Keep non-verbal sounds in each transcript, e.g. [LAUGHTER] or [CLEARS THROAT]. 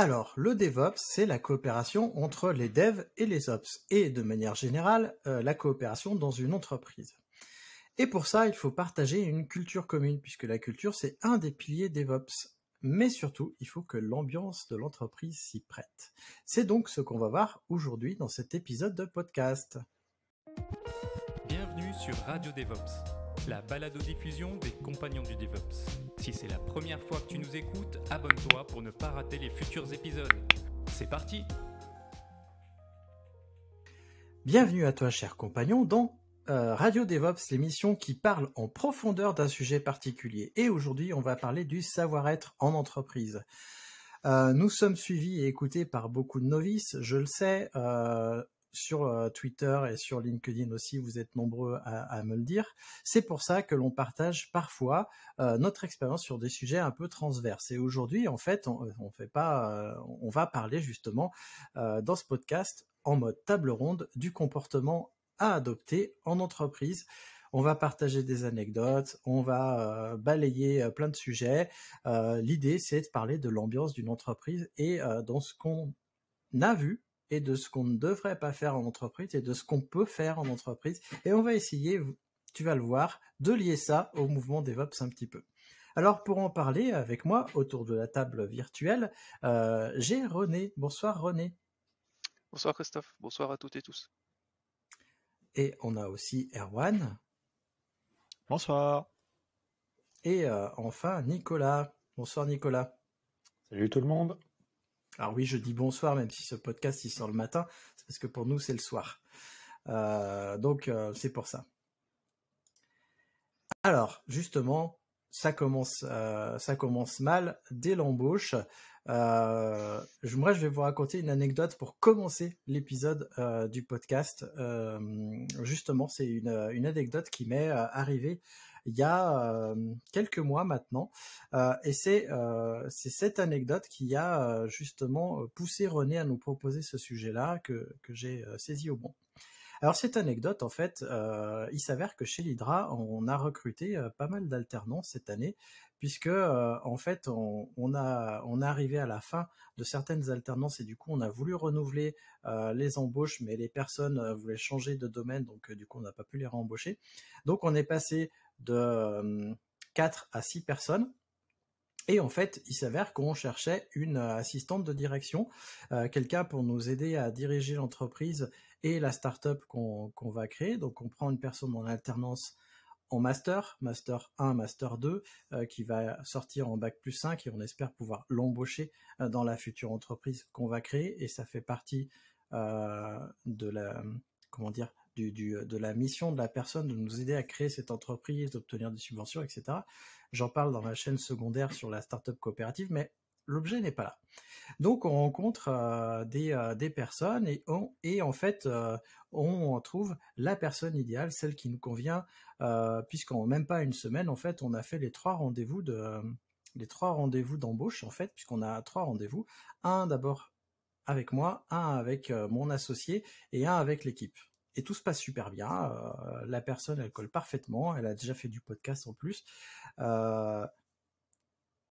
Alors, le DevOps, c'est la coopération entre les devs et les ops, et de manière générale, euh, la coopération dans une entreprise. Et pour ça, il faut partager une culture commune, puisque la culture, c'est un des piliers DevOps. Mais surtout, il faut que l'ambiance de l'entreprise s'y prête. C'est donc ce qu'on va voir aujourd'hui dans cet épisode de podcast. Bienvenue sur Radio DevOps la balado-diffusion des Compagnons du DevOps. Si c'est la première fois que tu nous écoutes, abonne-toi pour ne pas rater les futurs épisodes. C'est parti Bienvenue à toi, cher compagnon, dans euh, Radio DevOps, l'émission qui parle en profondeur d'un sujet particulier. Et aujourd'hui, on va parler du savoir-être en entreprise. Euh, nous sommes suivis et écoutés par beaucoup de novices, je le sais. Euh, sur euh, Twitter et sur LinkedIn aussi, vous êtes nombreux à, me le dire. C'est pour ça que l'on partage parfois euh, notre expérience sur des sujets un peu transverses. Et aujourd'hui, en fait, on, euh, fait pas, on va parler justement dans ce podcast en mode table ronde du comportement à adopter en entreprise. On va partager des anecdotes, on va balayer plein de sujets. L'idée, c'est de parler de l'ambiance d'une entreprise et dans ce qu'on a vu et de ce qu'on ne devrait pas faire en entreprise et de ce qu'on peut faire en entreprise. Et on va essayer, tu vas le voir, de lier ça au mouvement DevOps un petit peu. Alors pour en parler avec moi autour de la table virtuelle, euh, j'ai René. Bonsoir René. Bonsoir Christophe, bonsoir à toutes et tous. Et on a aussi Erwan. Bonsoir. Et euh, enfin Nicolas. Bonsoir Nicolas. Salut tout le monde. Alors oui, je dis bonsoir, même si ce podcast il sort le matin, c'est parce que pour nous c'est le soir. Euh, donc euh, c'est pour ça. Alors justement, ça commence, euh, ça commence mal dès l'embauche. moi, je vais vous raconter une anecdote pour commencer l'épisode du podcast. justement, c'est une, anecdote qui m'est arrivée il y a euh, quelques mois maintenant. Euh, et euh, c'est cette anecdote qui a justement poussé René à nous proposer ce sujet-là que, j'ai saisi au bon. Alors cette anecdote, en fait, il s'avère que chez l'Hydra, on a recruté pas mal d'alternants cette année, puisque en fait, on, a on est arrivé à la fin de certaines alternances et du coup, on a voulu renouveler les embauches, mais les personnes voulaient changer de domaine, donc du coup, on n'a pas pu les rembaucher. Donc, on est passé de 4 euh, à 6 personnes. Et en fait, il s'avère qu'on cherchait une euh, assistante de direction, euh, quelqu'un pour nous aider à diriger l'entreprise et la start-up qu'on va créer. Donc, on prend une personne en alternance en master, master 1, master 2, qui va sortir en bac plus 5 et on espère pouvoir l'embaucher dans la future entreprise qu'on va créer. Et ça fait partie de la, comment dire, euh, de la mission de la personne de nous aider à créer cette entreprise, d'obtenir des subventions, etc. J'en parle dans ma chaîne secondaire sur la startup coopérative, mais l'objet n'est pas là. Donc on rencontre euh, euh, des, personnes et, on, et en fait on trouve la personne idéale, celle qui nous convient, puisqu'en même pas une semaine, en fait, on a fait les trois rendez-vous de les trois rendez-vous d'embauche en fait, puisqu'on a trois rendez-vous, un d'abord avec moi, un avec mon associé et un avec l'équipe et tout se passe super bien. Euh, la personne, elle colle parfaitement. Elle a déjà fait du podcast en plus. Euh,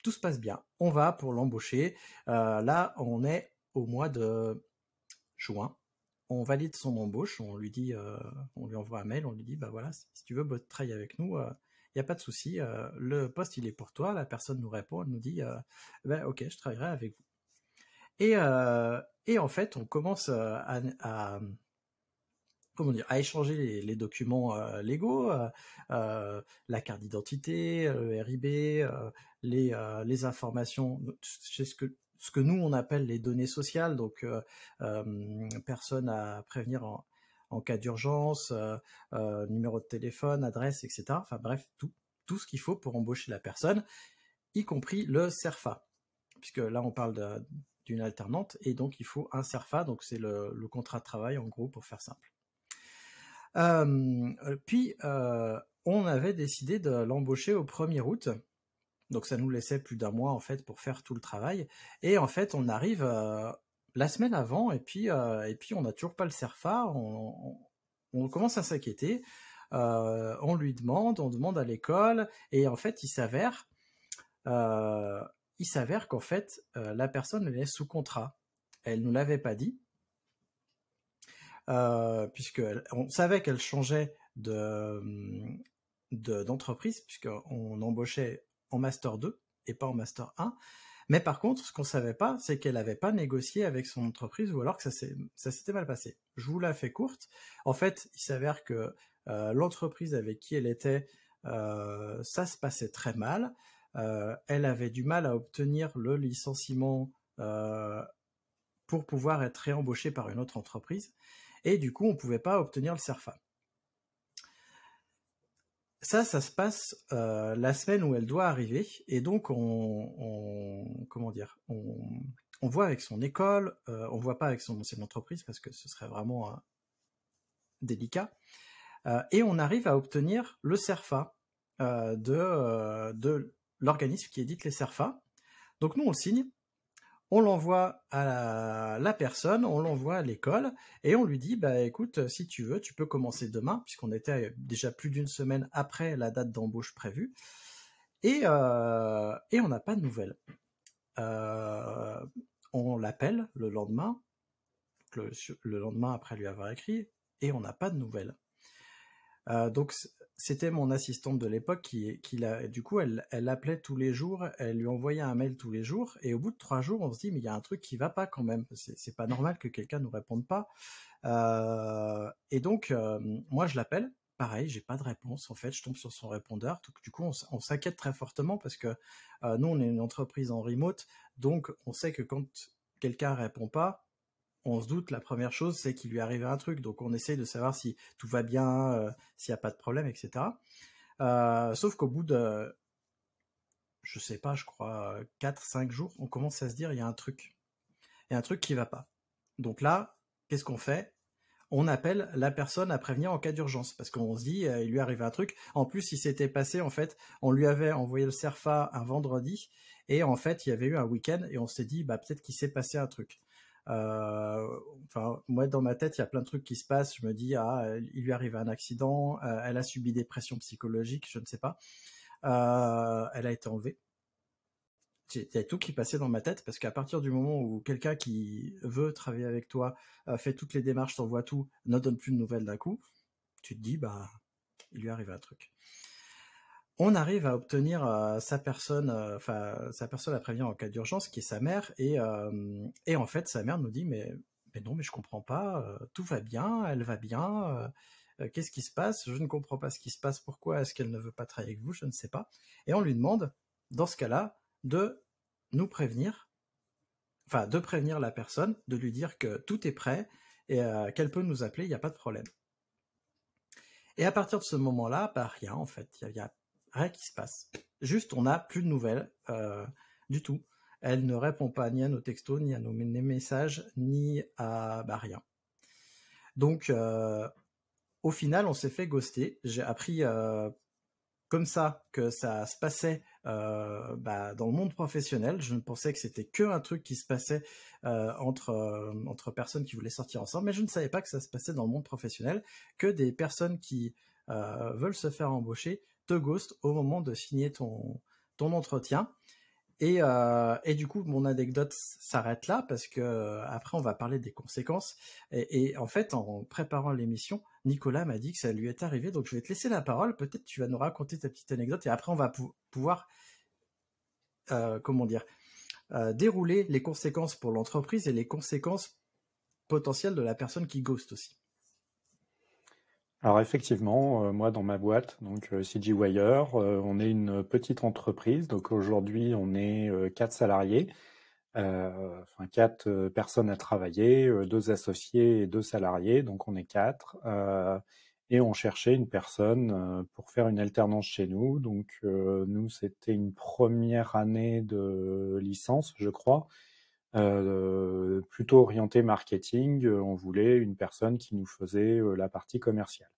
tout se passe bien. On va pour l'embaucher. Euh, là, on est au mois de juin. On valide son embauche. On lui dit, on lui envoie un mail. On lui dit, bah voilà, si tu veux travailler avec nous, il n'y a pas de souci. le poste, il est pour toi. La personne nous répond. Elle nous dit, bah, ok, je travaillerai avec vous. Et, et en fait, on commence à à échanger les, documents euh, légaux, euh, euh, la carte d'identité, le RIB, les, informations, ce que nous on appelle les données sociales, donc personne à prévenir en, cas d'urgence, numéro de téléphone, adresse, etc. Enfin bref, tout ce qu'il faut pour embaucher la personne, y compris le CERFA, puisque là on parle d'une alternante et donc il faut un CERFA, donc c'est le contrat de travail en gros pour faire simple. Euh, puis, euh, on avait décidé de l'embaucher au 1er août. Donc ça nous laissait plus d'un mois en fait pour faire tout le travail. Et en fait, on arrive euh, la semaine avant et puis et puis on n'a toujours pas le Cerfa. On, commence à s'inquiéter. on lui demande, on demande à l'école et en fait, il s'avère il s'avère qu'en fait la personne elle est sous contrat. Elle ne nous l'avait pas dit puisqu'on euh, puisque on savait qu'elle changeait hum, d'entreprise puisqu'on embauchait en master 2 et pas en master 1. Mais par contre, ce qu'on savait pas, c'est qu'elle n'avait pas négocié avec son entreprise ou alors que ça s'était mal passé. Je vous la fais courte. En fait, il s'avère que euh, l'entreprise avec qui elle était, euh, ça se passait très mal. elle avait du mal à obtenir le licenciement pour pouvoir être réembauchée par une autre entreprise et du coup on ne pouvait pas obtenir le CERFA. Ça, ça se passe euh, la semaine où elle doit arriver, et donc on, comment dire, on, voit avec son école, on euh, on voit pas avec son ancienne entreprise parce que ce serait vraiment euh, délicat, et on arrive à obtenir le CERFA de, de l'organisme qui édite les CERFA. Donc nous on signe, on l'envoie à la, personne, on l'envoie à l'école et on lui dit bah écoute, si tu veux, tu peux commencer demain puisqu'on était déjà plus d'une semaine après la date d'embauche prévue et euh, et on n'a pas de nouvelles. Euh, on l'appelle le lendemain, le, lendemain après lui avoir écrit et on n'a pas de nouvelles. Euh, donc c'était mon assistante de l'époque qui, qui l'a, du coup, elle, elle appelait tous les jours, elle lui envoyait un mail tous les jours, et au bout de trois jours, on se dit, mais il y a un truc qui va pas quand même, c'est pas normal que quelqu'un nous réponde pas. Euh, et donc, euh, moi, je l'appelle, pareil, j'ai pas de réponse. En fait, je tombe sur son répondeur. Donc, du coup, on, s'inquiète très fortement parce que euh, nous, on est une entreprise en remote, donc on sait que quand quelqu'un répond pas, on se doute, la première chose, c'est qu'il lui arrive un truc. Donc on essaye de savoir si tout va bien, euh, s'il n'y a pas de problème, etc. Euh, sauf qu'au bout de, je sais pas, je crois 4-5 jours, on commence à se dire, il y a un truc. Il y a un truc qui va pas. Donc là, qu'est-ce qu'on fait on appelle la personne à prévenir en cas d'urgence parce qu'on se dit euh, il lui arrive un truc. En plus, il s'était passé en fait, on lui avait envoyé le Cerfa un vendredi et en fait, il y avait eu un week-end et on s'est dit bah peut-être qu'il s'est passé un truc. Euh, enfin, moi, dans ma tête, il y a plein de trucs qui se passent. Je me dis, ah, il lui arrive un accident, euh, elle a subi des pressions psychologiques, je ne sais pas. Euh, elle a été enlevée. C'était tout qui passait dans ma tête parce qu'à partir du moment où quelqu'un qui veut travailler avec toi fait toutes les démarches, t'envoie tout, ne donne plus de nouvelles d'un coup, tu te dis bah il lui arrive un truc on arrive à obtenir euh, sa personne, euh, enfin sa personne à prévenir en cas d'urgence, qui est sa mère, et, euh, en fait sa mère nous dit mais non mais je comprends pas, tout va bien, elle va bien, qu'est-ce qui se passe Je ne comprends pas ce qui se passe, pourquoi est-ce qu'elle ne veut pas travailler avec vous Je ne sais pas. Et on lui demande dans ce cas-là de nous prévenir, enfin de prévenir la personne, de lui dire que tout est prêt et qu'elle peut nous appeler, il n'y a pas de problème. Et à partir de ce moment-là, bah, rien en fait, il y a rien qui se passe. Juste, on n'a plus de nouvelles euh, du tout. Elle ne répond pas ni à nos textos, ni à nos messages, ni à bah, rien. Donc, euh, au final, on s'est fait ghoster. J'ai appris euh, comme ça que ça se passait bah, dans le monde professionnel. Je ne pensais que c'était que un truc qui se passait entre entre personnes qui voulaient sortir ensemble, mais je ne savais pas que ça se passait dans le monde professionnel, que des personnes qui veulent se faire embaucher Ghost au moment de signer ton, ton entretien. Et, euh, du coup, mon anecdote s'arrête là parce que euh, après, on va parler des conséquences. Et, en fait, en préparant l'émission, Nicolas m'a dit que ça lui est arrivé. Donc, je vais te laisser la parole. Peut-être tu vas nous raconter ta petite anecdote et après, on va pouvoir, euh, comment dire, dérouler les conséquences pour l'entreprise et les conséquences potentielles de la personne qui ghost aussi. Alors effectivement, euh, moi dans ma boîte, donc euh, CG Wire, euh, on est une petite entreprise. Donc aujourd'hui, on est euh, quatre salariés, enfin quatre personnes à travailler, deux associés et deux salariés. Donc on est quatre. et on cherchait une personne pour faire une alternance chez nous. Donc nous, c'était une première année de licence, je crois. Euh, plutôt orienté marketing, euh, on voulait une personne qui nous faisait euh, la partie commerciale.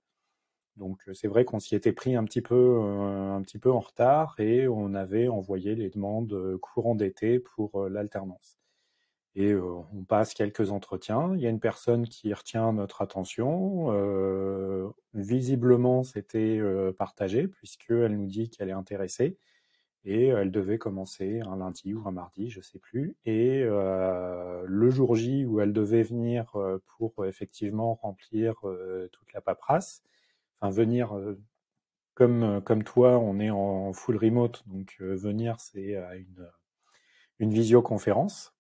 Donc c'est vrai qu'on s'y était pris un petit peu un petit peu en retard et on avait envoyé les demandes courant d'été pour l'alternance. Et on passe quelques entretiens. Il y a une personne qui retient notre attention. visiblement, c'était partagé puisqu'elle nous dit qu'elle est intéressée et euh, elle devait commencer un lundi ou un mardi, je sais plus. Et euh, le jour J où elle devait venir euh, pour effectivement remplir toute la paperasse, enfin venir comme comme toi, on est en full remote, donc venir c'est une une visioconférence.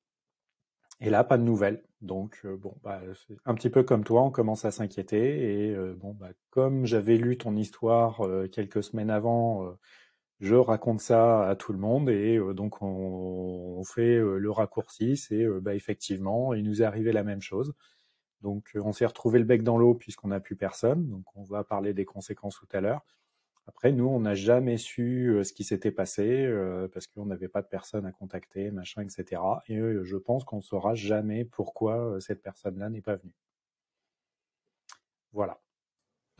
Et là, pas de nouvelles. Donc bon, bah, un petit peu comme toi, on commence à s'inquiéter. Et bon, bah, comme j'avais lu ton histoire quelques semaines avant je raconte ça à tout le monde et euh, donc on, fait euh, le raccourci, c'est euh, bah, effectivement, il nous est arrivé la même chose. Donc on s'est retrouvé le bec dans l'eau puisqu'on n'a plus personne, donc on va parler des conséquences tout à l'heure. Après, nous, on n'a jamais su ce qui s'était passé parce qu'on n'avait pas de personne à contacter, machin, etc. Et je pense qu'on ne saura jamais pourquoi cette personne-là n'est pas venue. Voilà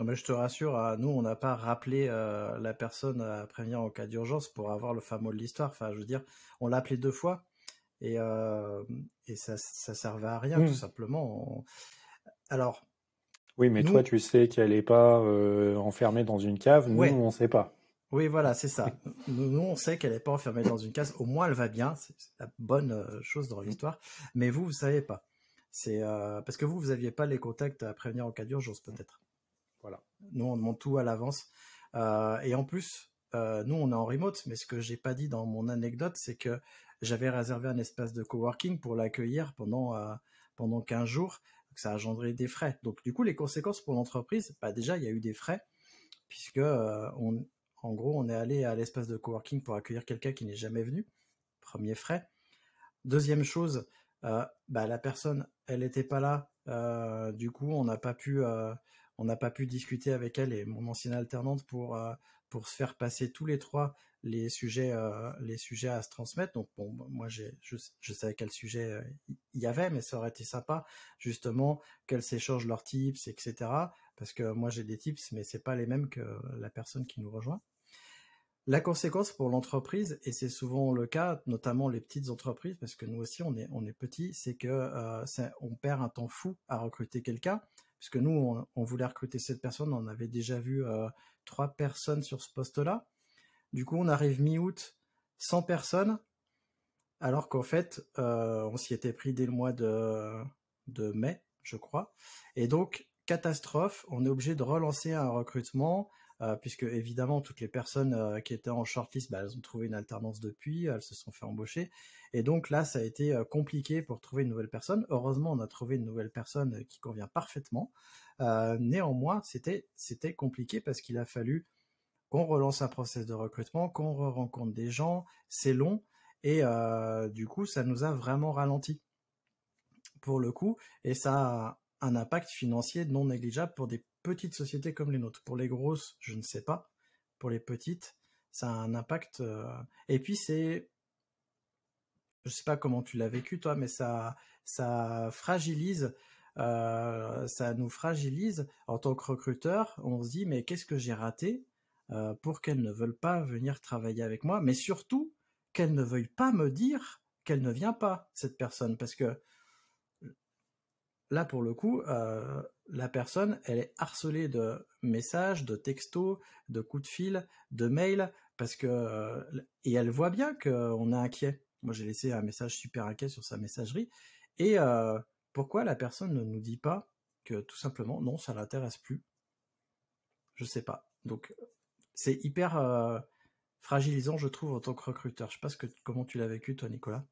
mais je te rassure, hein, nous, on n'a pas rappelé euh, la personne à euh, prévenir en cas d'urgence pour avoir le fameux de l'histoire. Enfin, je veux dire, on l'a appelé deux fois et, euh, ça, ça servait à rien, tout mmh. simplement. Alors. Oui, mais toi, tu sais qu'elle n'est pas enfermée dans une cave. Nous, on ne sait pas. Oui, voilà, c'est ça. Nous, on sait qu'elle n'est pas enfermée dans une case. Au moins, elle va bien. C'est la bonne chose dans l'histoire. Mais vous, vous savez pas. C'est parce que vous, vous n'aviez pas les contacts à prévenir en cas d'urgence, peut-être. Voilà. Nous, on demande tout à l'avance. Euh, et en plus, euh, nous, on est en remote, mais ce que j'ai pas dit dans mon anecdote, c'est que j'avais réservé un espace de coworking pour l'accueillir pendant euh, pendant 15 jours. ça a engendré des frais. Donc, du coup, les conséquences pour l'entreprise, pas bah, déjà, il y a eu des frais, puisque en gros, on est allé à l'espace de coworking pour accueillir quelqu'un qui n'est jamais venu. Premier frais. Deuxième chose, bah, la personne, elle n'était pas là. du coup, on n'a pas pu on n'a pas pu discuter avec elle et mon ancienne alternante pour euh, pour se faire passer tous les trois les sujets euh, les sujets à se transmettre. Donc bon, bah, moi je, savais quel sujet il euh, y avait, mais ça aurait été sympa justement qu'elles s'échangent leurs tips, etc. Parce que moi j'ai des tips, mais c'est pas les mêmes que la personne qui nous rejoint. La conséquence pour l'entreprise, et c'est souvent le cas, notamment les petites entreprises, parce que nous aussi on est on est petit, c'est que on perd un temps fou à recruter quelqu'un puisque nous, on, voulait recruter cette personne, on avait déjà vu euh, trois personnes sur ce poste-là. Du coup, on arrive mi-août, 100 personnes, alors qu'en fait, euh, on s'y était pris dès le mois de mai, je crois. Et donc, catastrophe, on est obligé de relancer un recrutement euh, puisque évidemment toutes les personnes euh, qui étaient en shortlist, bah, elles ont trouvé une alternance depuis, elles se sont fait embaucher, et donc là ça a été euh, compliqué pour trouver une nouvelle personne. Heureusement on a trouvé une nouvelle personne qui convient parfaitement. néanmoins c'était c'était compliqué parce qu'il a fallu qu'on relance un process de recrutement, qu'on rencontre des gens, c'est long et du coup ça nous a vraiment ralenti pour le coup et ça a un impact financier non négligeable pour des petites sociétés comme les nôtres. Pour les grosses, je ne sais pas. Pour les petites, ça a un impact. Euh, et puis c'est, je sais pas comment tu l'as vécu toi, mais ça, ça fragilise. Euh, ça nous fragilise en tant que recruteur. On se dit mais qu'est-ce que j'ai raté euh, pour qu'elles ne veulent pas venir travailler avec moi, mais surtout qu'elles ne veuillent pas me dire qu'elle ne vient pas cette personne, parce que là pour le coup, la personne, elle est harcelée de messages, de textos, de coups de fil, de mails, parce que euh, et elle voit bien qu'on est inquiet. Moi, j'ai laissé un message super inquiet sur sa messagerie. Et euh, pourquoi la personne ne nous dit pas que tout simplement, non, ça l'intéresse plus Je sais pas. Donc, c'est hyper euh, fragilisant, je trouve, en tant que recruteur. Je sais pas que, comment tu l'as vécu, toi, Nicolas.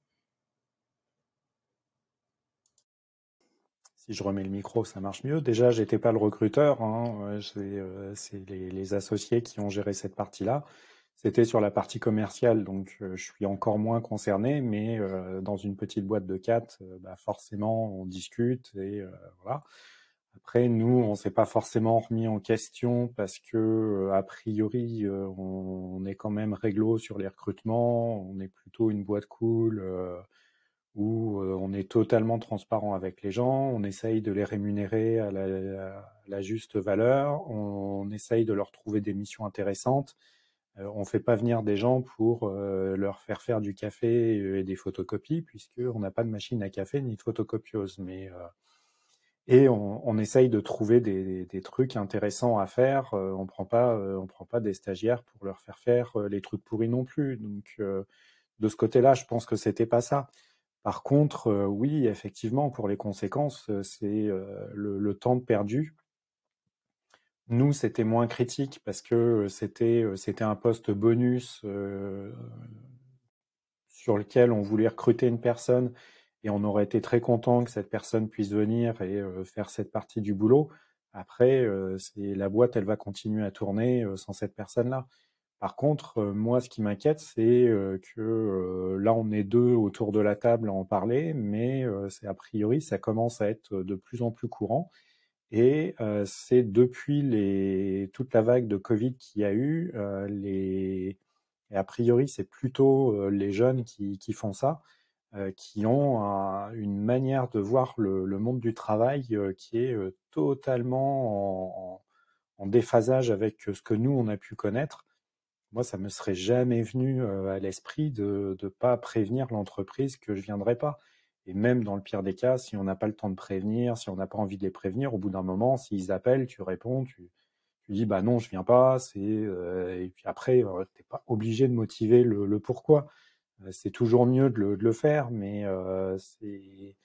si je remets le micro, ça marche mieux. Déjà, j'étais pas le recruteur, hein. euh, c'est euh, les, associés qui ont géré cette partie-là. C'était sur la partie commerciale, donc euh, je suis encore moins concerné, mais dans une petite boîte de quatre, bah, forcément, on discute et voilà. Après, nous, on s'est pas forcément remis en question parce que, a priori, on, est quand même réglo sur les recrutements. On est plutôt une boîte cool où euh, on est totalement transparent avec les gens, on essaye de les rémunérer à la, juste valeur, on, essaye de leur trouver des missions intéressantes. Euh, on ne fait pas venir des gens pour euh, leur faire faire du café et, des photocopies, puisqu'on n'a pas de machine à café ni de photocopiose. Mais, et on, essaye de trouver des, trucs intéressants à faire. on ne prend, pas, prend pas des stagiaires pour leur faire faire les trucs pourris non plus. Donc, de ce côté-là, je pense que c'était pas ça. Par contre, euh, oui, effectivement, pour les conséquences, euh, c'est euh, le, temps perdu. Nous, c'était moins critique parce que c'était c'était un poste bonus sur lequel on voulait recruter une personne et on aurait été très content que cette personne puisse venir et faire cette partie du boulot. Après, la boîte, elle va continuer à tourner sans cette personne-là. Par contre, euh, moi, ce qui m'inquiète, c'est euh, que euh, là, on est deux autour de la table à en parler, mais c'est a priori, ça commence à être de plus en plus courant. Et c'est depuis les, toute la vague de Covid qu'il y a eu, les, et a priori c'est plutôt les jeunes qui, font ça, qui ont une manière de voir le, monde du travail qui est totalement en, en, déphasage avec ce que nous on a pu connaître. Moi, ça me serait jamais venu à l'esprit de ne pas prévenir l'entreprise que je viendrai pas. Et même dans le pire des cas, si on n'a pas le temps de prévenir, si on n'a pas envie de les prévenir, au bout d'un moment, s'ils appellent, tu réponds, tu, tu, dis bah non, je viens pas. et puis après, tu t'es pas obligé de motiver le, le pourquoi. c'est toujours mieux de le, de le faire, mais c'est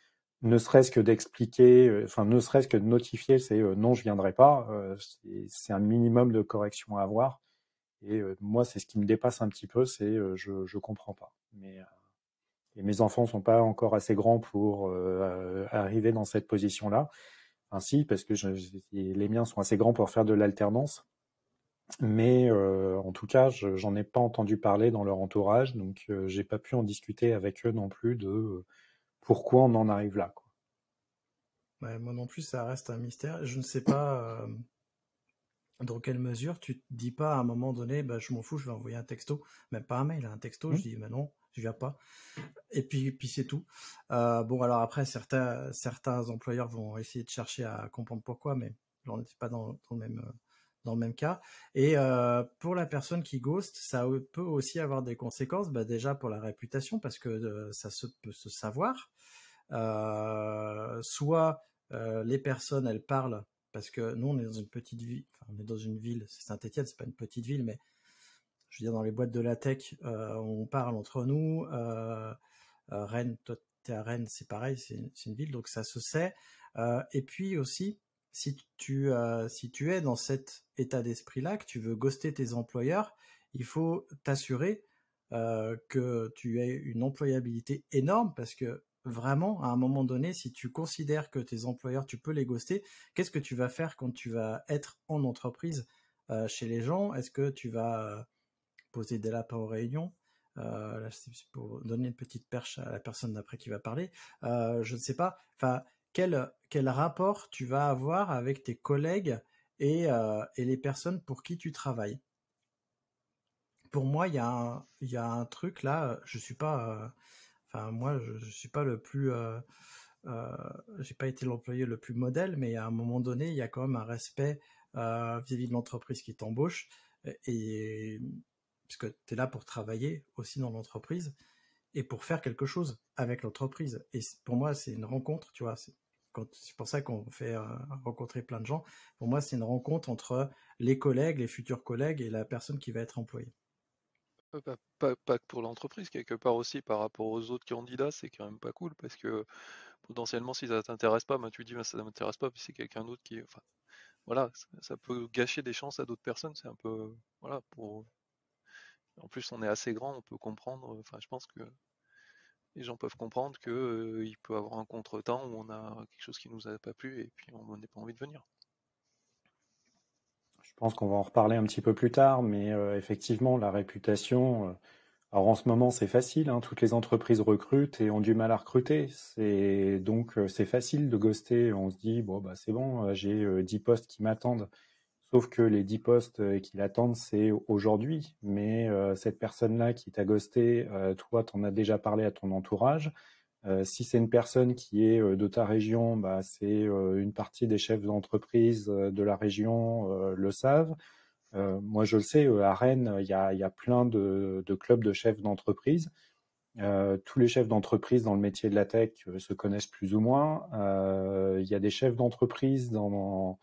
ne serait-ce que d'expliquer, enfin ne serait-ce que de notifier, c'est non, je viendrai pas. c'est un minimum de correction à avoir. Et moi, c'est ce qui me dépasse un petit peu, c'est je ne comprends pas. Mais et mes enfants sont pas encore assez grands pour arriver dans cette position-là. Ainsi, parce que les miens sont assez grands pour faire de l'alternance. Mais en tout cas, je j'en ai pas entendu parler dans leur entourage, donc je j'ai pas pu en discuter avec eux non plus de pourquoi on en arrive là. Quoi. moi non plus, ça reste un mystère. Je ne sais pas dans quelle mesure tu te dis pas à un moment donné, bah, je m'en fous, je vais envoyer un texto, même pas un mail, un texto, je mmh. dis, mais non, je viens pas. Et puis, puis c'est tout. Euh, bon, alors après, certains, certains employeurs vont essayer de chercher à comprendre pourquoi, mais on n'était pas dans, le même, dans le même cas. Et euh, pour la personne qui ghost, ça peut aussi avoir des conséquences, bah, déjà pour la réputation, parce que euh, ça se, peut se savoir. soit les personnes, elles parlent parce que nous, on est dans une petite ville, enfin, on est dans une ville, c'est Saint-Etienne, c'est pas une petite ville, mais je veux dire, dans les boîtes de la tech, euh, on parle entre nous. Euh, euh, Rennes, toi, t'es à Rennes, c'est pareil, c'est une, ville, donc ça se sait. et puis aussi, si tu, si tu es dans cet état d'esprit-là, que tu veux ghoster tes employeurs, il faut t'assurer que tu aies une employabilité énorme parce que vraiment, à un moment donné, si tu considères que tes employeurs, tu peux les ghoster, qu'est-ce que tu vas faire quand tu vas être en entreprise euh, chez les gens Est-ce que tu vas euh, poser des lapins aux réunions euh, c'est pour donner une petite perche à la personne d'après qui va parler. je ne sais pas. Enfin, quel quel rapport tu vas avoir avec tes collègues et, et les personnes pour qui tu travailles Pour moi, il y a un il y a un truc là. Je suis pas moi, je, ne suis pas le plus, euh, euh, j'ai pas été l'employé le plus modèle, mais à un moment donné, il y a quand même un respect euh, vis-à-vis de l'entreprise qui t'embauche, et que tu es là pour travailler aussi dans l'entreprise et pour faire quelque chose avec l'entreprise. Et pour moi, c'est une rencontre, tu vois. C'est pour ça qu'on fait euh, rencontrer plein de gens. Pour moi, c'est une rencontre entre les collègues, les futurs collègues et la personne qui va être employée. Pas, pas, pour l'entreprise, quelque part aussi par rapport aux autres candidats, c'est quand même pas cool parce que potentiellement, si ça t'intéresse pas, ben, tu dis ben, ça m'intéresse pas, puis c'est quelqu'un d'autre qui. Enfin, voilà, ça, peut gâcher des chances à d'autres personnes, c'est un peu. Voilà, pour. En plus, on est assez grand, on peut comprendre. Enfin, je pense que les gens peuvent comprendre qu'il euh, il peut avoir un contretemps où on a quelque chose qui nous a pas plu et puis on n'a pas envie de venir. Je pense qu'on va en reparler un petit peu plus tard, mais euh, effectivement, la réputation. Euh, alors en ce moment, c'est facile. Hein, toutes les entreprises recrutent et ont du mal à recruter. donc euh, c'est facile de ghoster. On se dit bon bah c'est bon, j'ai 10 postes qui m'attendent. Sauf que les 10 postes qui l'attendent, c'est aujourd'hui. Mais cette personne-là qui t'a ghosté, toi, t'en as déjà parlé à ton entourage. Euh, si c'est une personne qui est euh, de ta région, bah, c'est euh, une partie des chefs d'entreprise de la région le savent. moi, je le sais, à Rennes, il y a, plein de, clubs de chefs d'entreprise. tous les chefs d'entreprise dans le métier de la tech se connaissent plus ou moins. Il y a des chefs d'entreprise dans,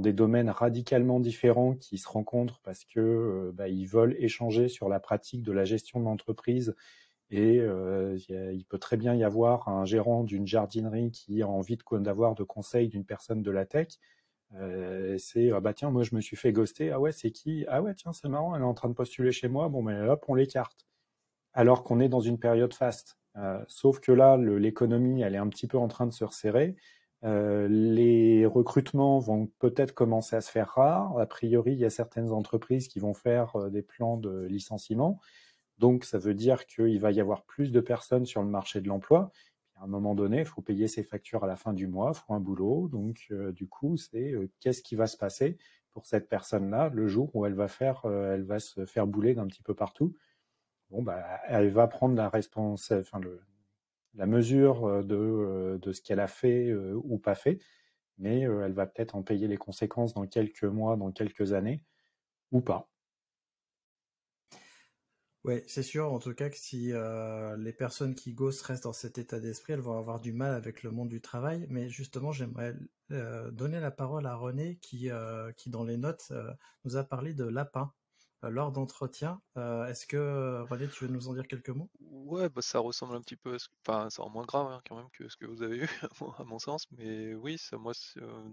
des domaines radicalement différents qui se rencontrent parce que bah, ils veulent échanger sur la pratique de la gestion d'entreprise et euh, il peut très bien y avoir un gérant d'une jardinerie qui a envie d'avoir de, conseils d'une personne de la tech. Euh, c'est ah bah tiens, moi je me suis fait ghoster. Ah ouais, c'est qui Ah ouais, tiens, c'est marrant, elle est en train de postuler chez moi. Bon, mais ben, hop, on l'écarte. Alors qu'on est dans une période faste. Euh, sauf que là, l'économie, elle est un petit peu en train de se resserrer. les recrutements vont peut-être commencer à se faire rares. A priori, il y a certaines entreprises qui vont faire des plans de licenciement. Donc, ça veut dire qu'il va y avoir plus de personnes sur le marché de l'emploi. À un moment donné, il faut payer ses factures à la fin du mois, il faut un boulot. Donc, euh, du coup, c'est euh, qu'est-ce qui va se passer pour cette personne-là le jour où elle va faire, euh, elle va se faire bouler d'un petit peu partout. Bon, bah, elle va prendre la responsabilité, la mesure de ce qu'elle a fait ou pas fait, mais elle va peut-être en payer les conséquences dans quelques mois, dans quelques années, ou pas. Oui, c'est sûr, en tout cas, que si euh, les personnes qui gossent restent dans cet état d'esprit, elles vont avoir du mal avec le monde du travail. Mais justement, j'aimerais euh, donner la parole à René, qui, euh, qui dans les notes, nous a parlé de lapin lors d'entretien. Est-ce que, René, tu veux nous en dire quelques mots Ouais, bah, ça ressemble un petit peu, à ce... enfin, c'est moins grave hein, quand même que ce que vous avez eu, [LAUGHS] à mon sens. Mais oui, c'est moi,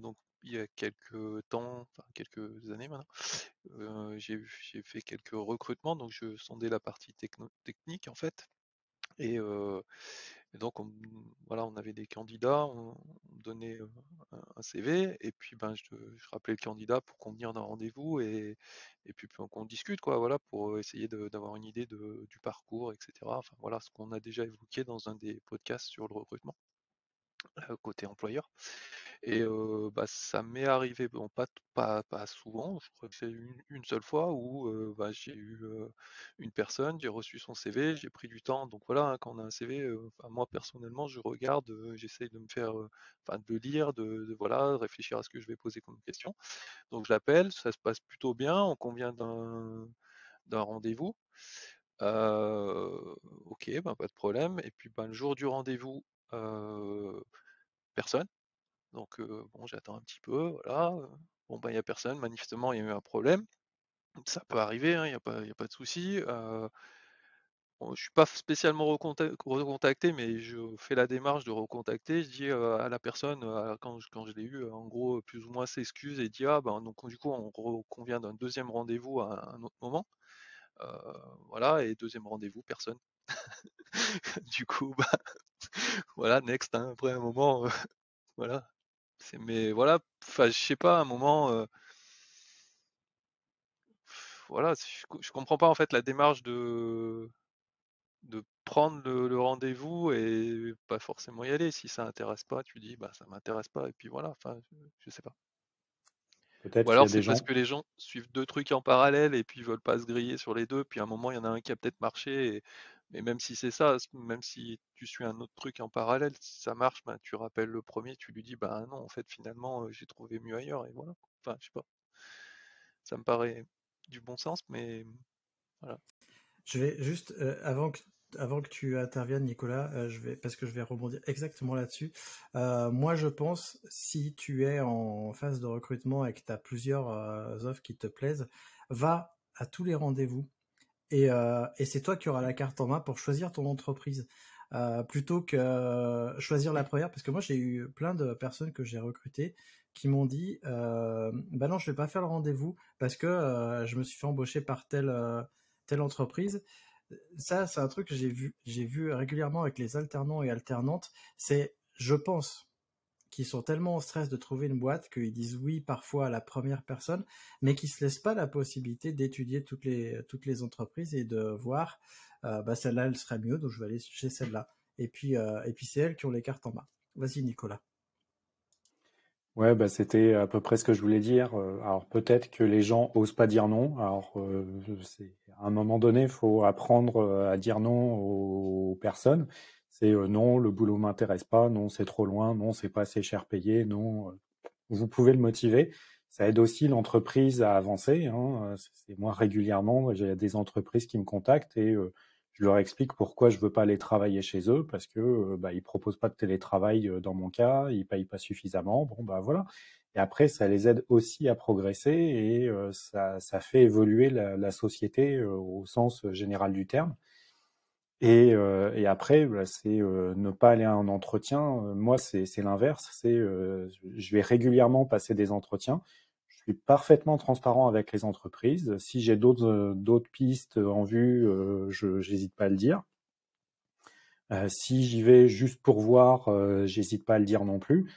donc, il y a quelques temps, enfin quelques années maintenant, j'ai fait quelques recrutements, donc je sondais la partie techno technique en fait. Et, donc on, voilà, on avait des candidats, on, me donnait un, CV, et puis ben je, rappelais le candidat pour qu'on vienne d'un rendez-vous et, puis qu'on discute quoi, voilà, pour essayer d'avoir une idée du parcours, etc. Enfin voilà ce qu'on a déjà évoqué dans un des podcasts sur le recrutement côté employeur. Et bah, ça m'est arrivé, pas, pas, souvent, je crois que c'est une, seule fois où bah, j'ai eu une personne, j'ai reçu son CV, j'ai pris du temps. Donc voilà, hein, quand on a un CV, moi personnellement, je regarde, j'essaye de me faire, enfin, de lire, de, voilà, réfléchir à ce que je vais poser comme question. Donc je l'appelle, ça se passe plutôt bien, on convient d'un rendez-vous. ok, ben, pas de problème. Et puis ben, le jour du rendez-vous, personne. Donc bon, j'attends un petit peu, voilà. Bon, ben il n'y a personne, manifestement, il y a eu un problème. Ça peut arriver, hein, il n'y a, pas, de souci. je ne suis pas spécialement recontacté, mais je fais la démarche de recontacter. Je dis à la personne, quand je, l'ai eu, en gros, plus ou moins s'excuse et dit Ah, ben, donc, du coup, on reconvient d'un deuxième rendez-vous à un autre moment. voilà, et deuxième rendez-vous, personne. [LAUGHS] du coup, bah, [LAUGHS] voilà, next, hein, après un moment, [LAUGHS] voilà, mais voilà, je sais pas, à un moment, euh, voilà, je, comprends pas en fait la démarche de de prendre le, rendez-vous et pas forcément y aller. Si ça intéresse pas, tu dis bah ça m'intéresse pas et puis voilà. Enfin, je, sais pas. Ou alors c'est parce que les gens suivent deux trucs en parallèle et puis ils veulent pas se griller sur les deux. Puis à un moment, il y en a un qui a peut-être marché et mais même si c'est ça, même si tu suis un autre truc en parallèle, si ça marche, ben, tu rappelles le premier, tu lui dis, bah non, en fait, finalement, j'ai trouvé mieux ailleurs, et voilà. Enfin, je sais pas. Ça me paraît du bon sens, mais voilà. Je vais juste, euh, avant que avant que tu interviennes, Nicolas, euh, je vais parce que je vais rebondir exactement là-dessus. Euh, moi, je pense si tu es en phase de recrutement et que tu as plusieurs offres qui te plaisent, va à tous les rendez-vous euh, et, c'est toi qui auras la carte en main pour choisir ton entreprise. Euh, plutôt que euh, choisir la première, parce que moi j'ai eu plein de personnes que j'ai recrutées qui m'ont dit bah non je vais pas faire le rendez-vous parce que je me suis fait embaucher par telle telle entreprise. Ça c'est un truc que j'ai vu j'ai vu régulièrement avec les alternants et alternantes. C'est je pense qui sont tellement en stress de trouver une boîte qu'ils disent oui parfois à la première personne, mais qui se laissent pas la possibilité d'étudier toutes les toutes les entreprises et de voir euh, bah celle-là elle serait mieux, donc je vais aller chez celle-là. Et puis euh, et puis c'est elles qui ont les cartes en bas. Vas-y Nicolas. Ouais, bah, c'était à peu près ce que je voulais dire. Euh, alors peut-être que les gens osent pas dire non. Alors c'est à un moment donné, il faut apprendre à dire non aux personnes. C'est euh, non, le boulot m'intéresse pas, non, c'est trop loin, non, c'est pas assez cher payé, non. Euh, vous pouvez le motiver. Ça aide aussi l'entreprise à avancer. Hein, euh, c'est moi régulièrement, j'ai des entreprises qui me contactent et je leur explique pourquoi je veux pas aller travailler chez eux parce que bah, ils proposent pas de télétravail dans mon cas, ils payent pas suffisamment. Bon bah voilà. Et après, ça les aide aussi à progresser et ça, fait évoluer la, société au sens général du terme. Euh, et, après, c'est euh, ne pas aller à un entretien. Euh, moi, c'est l'inverse. C'est je vais régulièrement passer des entretiens. Je suis parfaitement transparent avec les entreprises. Si j'ai d'autres pistes en vue, je n'hésite pas à le dire. si j'y vais juste pour voir, j'hésite pas à le dire non plus.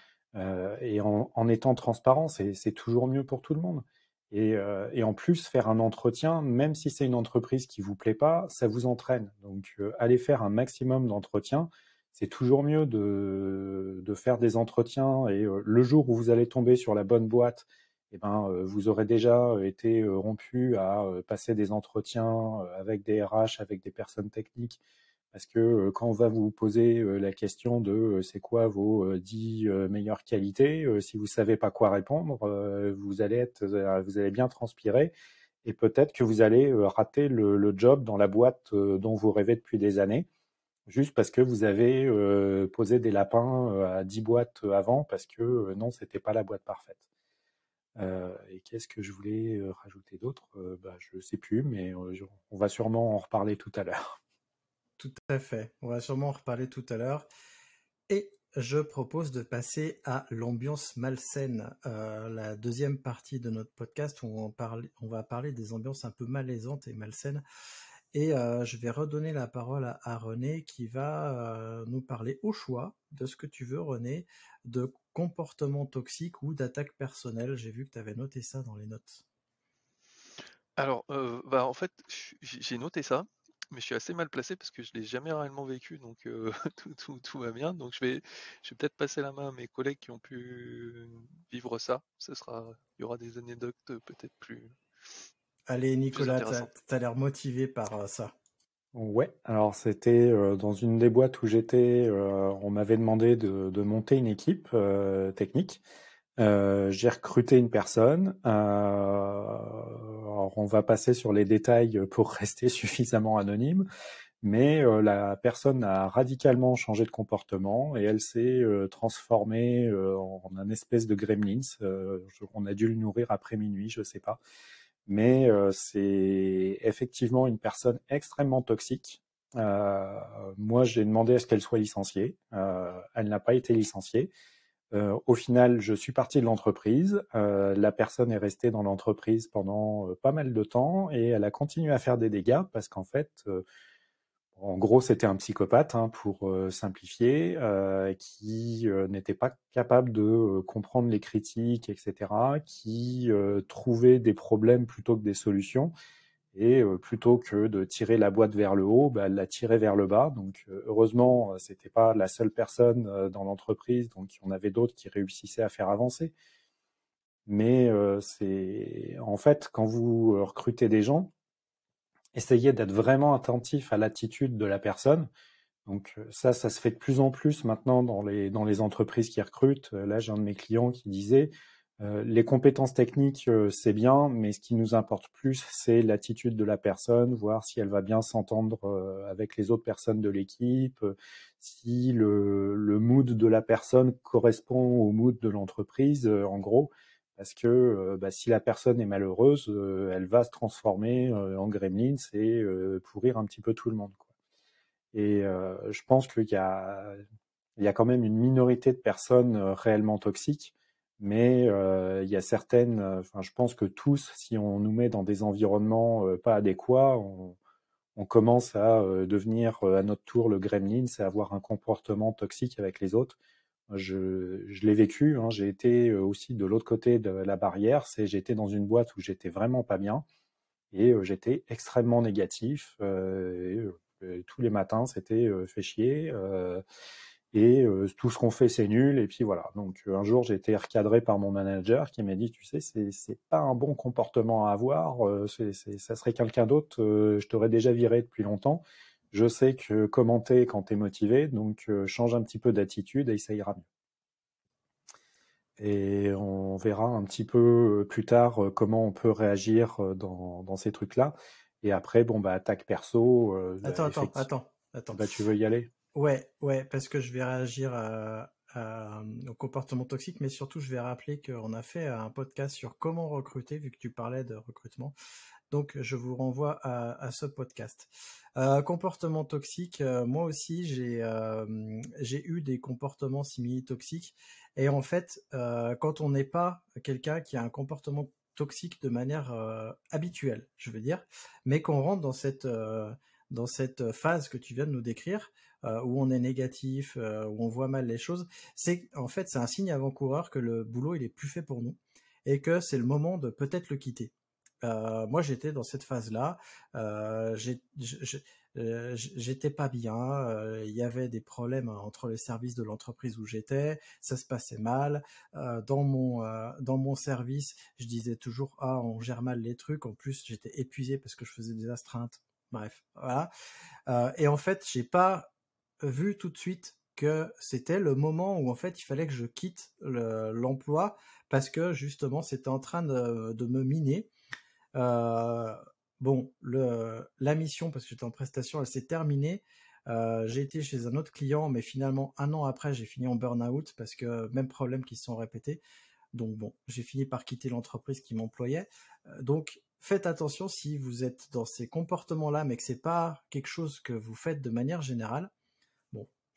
et en étant transparent, c'est toujours mieux pour tout le monde. Et, euh, et, en plus, faire un entretien, même si c'est une entreprise qui vous plaît pas, ça vous entraîne. Donc, euh, allez faire un maximum d'entretiens. C'est toujours mieux de, de, faire des entretiens et euh, le jour où vous allez tomber sur la bonne boîte, eh ben, vous aurez déjà été rompu à passer des entretiens avec des RH, avec des personnes techniques, parce que euh, quand on va vous poser euh, la question de euh, c'est quoi vos dix meilleures qualités, si vous savez pas quoi répondre, vous allez être, vous allez bien transpirer et peut-être que vous allez rater le, job dans la boîte dont vous rêvez depuis des années, juste parce que vous avez posé des lapins à dix boîtes avant parce que non, c'était pas la boîte parfaite. et qu'est-ce que je voulais rajouter d'autre bah, Je ne sais plus, mais on va sûrement en reparler tout à l'heure. Tout à fait. On va sûrement en reparler tout à l'heure. Et je propose de passer à l'ambiance malsaine, euh, la deuxième partie de notre podcast où on, va parler des ambiances un peu malaisantes et malsaines. Et euh, je vais redonner la parole à, René qui va euh, nous parler au choix de ce que tu veux, René, de comportement toxique ou d'attaque personnelle. J'ai vu que tu avais noté ça dans les notes. Alors, bah, en fait, j'ai noté ça mais je suis assez mal placé parce que je ne l'ai jamais réellement vécu, donc [LAUGHS] tout, va bien. Donc je vais, je vais peut-être passer la main à mes collègues qui ont pu vivre ça. Ce sera, il y aura des anecdotes peut-être plus. Allez Nicolas, tu as, l'air motivé par ça. Ouais, alors c'était dans une des boîtes où j'étais, on m'avait demandé de, monter une équipe technique. Euh, j'ai recruté une personne. Euh, on va passer sur les détails pour [LAUGHS] rester suffisamment anonyme, mais euh, la personne a radicalement changé de comportement et elle s'est transformée en un espèce de gremlins. on a dû le nourrir après minuit, je sais pas. Mais c'est effectivement une personne extrêmement toxique. moi, j'ai demandé à ce qu'elle soit licenciée. elle n'a pas été licenciée euh, au final, je suis parti de l'entreprise. Euh, la personne est restée dans l'entreprise pendant euh, pas mal de temps et elle a continué à faire des dégâts parce qu'en fait, en gros, c'était un psychopathe, hein, pour simplifier, qui n'était pas capable de comprendre les critiques, etc., qui trouvait des problèmes plutôt que des solutions et euh, plutôt que de tirer la boîte vers le haut, bah, elle l'a tirer vers le bas. Donc euh, heureusement, n'était euh, pas la seule personne dans l'entreprise, donc on avait d'autres qui réussissaient à faire avancer. Mais c'est en fait quand vous recrutez des gens, essayez d'être vraiment attentif à l'attitude de la personne. Donc ça, ça se fait de plus en plus maintenant dans les dans les entreprises qui recrutent. Là, j'ai un de mes clients qui disait euh, les compétences techniques, euh, c'est bien, mais ce qui nous importe plus, c'est l'attitude de la personne, voir si elle va bien s'entendre euh, avec les autres personnes de l'équipe, si le, mood de la personne correspond au mood de l'entreprise, en gros, parce que bah, si la personne est malheureuse, elle va se transformer en gremlins et pourrir un petit peu tout le monde. Et je pense qu'il il y a quand même une minorité de personnes réellement toxiques mais euh, il y a certaines, euh, enfin, je pense que tous, si on nous met dans des environnements euh, pas adéquats, on, commence à devenir à notre tour le gremlin, c'est avoir un comportement toxique avec les autres. Je, je l'ai vécu, hein, j'ai été aussi de l'autre côté de la barrière, c'est j'étais dans une boîte où j'étais vraiment pas bien et j'étais extrêmement négatif. Euh, et, tous les matins, c'était fait chier et euh, tout ce qu'on fait c'est nul et puis voilà donc un jour j'ai été recadré par mon manager qui m'a dit tu sais c'est c'est pas un bon comportement à avoir euh, c'est ça serait quelqu'un d'autre euh, je t'aurais déjà viré depuis longtemps je sais que commenter quand t'es motivé donc change un petit peu d'attitude et ça ira mieux et on verra un petit peu plus tard comment on peut réagir dans, ces trucs là et après bon bah attaque perso attends bah, attends attends attends bah tu veux y aller Ouais, ouais, parce que je vais réagir euh, euh, au comportement toxique, mais surtout je vais rappeler qu'on a fait un podcast sur comment recruter, vu que tu parlais de recrutement. Donc je vous renvoie à, ce podcast. Euh, comportement toxique, moi aussi j'ai eu des comportements similaires toxiques. Et en fait, quand on n'est pas quelqu'un qui a un comportement toxique de manière habituelle, je veux dire, mais qu'on rentre dans cette phase que tu viens de nous décrire, euh, où on est négatif, euh, où on voit mal les choses, c'est en fait c'est un signe avant-coureur que le boulot il est plus fait pour nous et que c'est le moment de peut-être le quitter. Euh, moi j'étais dans cette phase là, j'étais pas bien, il y avait des problèmes entre les services de l'entreprise où j'étais, ça se passait mal. dans mon dans mon service, je disais toujours ah on gère mal les trucs. En plus j'étais épuisé parce que je faisais des astreintes. Bref, voilà. et en fait, j'ai pas vu tout de suite que c'était le moment où en fait il fallait que je quitte l'emploi parce que justement c'était en train de, me miner. Euh, bon, la mission parce que j'étais en prestation, elle s'est terminée. Euh, j'ai été chez un autre client, mais finalement un an après j'ai fini en burn-out parce que même problème qui se sont répétés. Donc bon, j'ai fini par quitter l'entreprise qui m'employait. Euh, donc faites attention si vous êtes dans ces comportements-là, mais que ce n'est pas quelque chose que vous faites de manière générale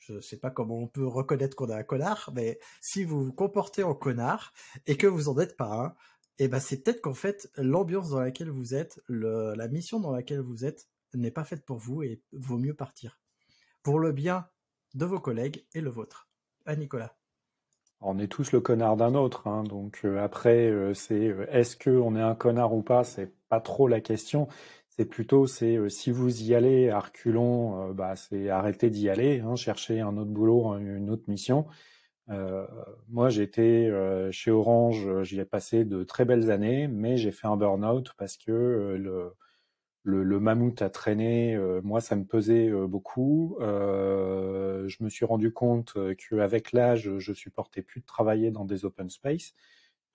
je ne sais pas comment on peut reconnaître qu'on est un connard, mais si vous vous comportez en connard et que vous en êtes pas un, eh ben c'est peut-être qu'en fait l'ambiance dans laquelle vous êtes, la mission dans laquelle vous êtes n'est pas faite pour vous et vaut mieux partir pour le bien de vos collègues et le vôtre. À Nicolas. On est tous le connard d'un autre, hein, donc euh, après euh, c'est euh, est-ce qu'on est un connard ou pas, c'est pas trop la question c'est plutôt c'est euh, si vous y allez à reculons, euh, bah, c'est arrêter d'y aller, hein, chercher un autre boulot, euh, une autre mission. moi, j'étais chez Orange, j'y ai passé de très belles années, mais j'ai fait un burn-out parce que le, le, le, mammouth a traîné. moi, ça me pesait beaucoup. je me suis rendu compte qu'avec l'âge, je supportais plus de travailler dans des open space.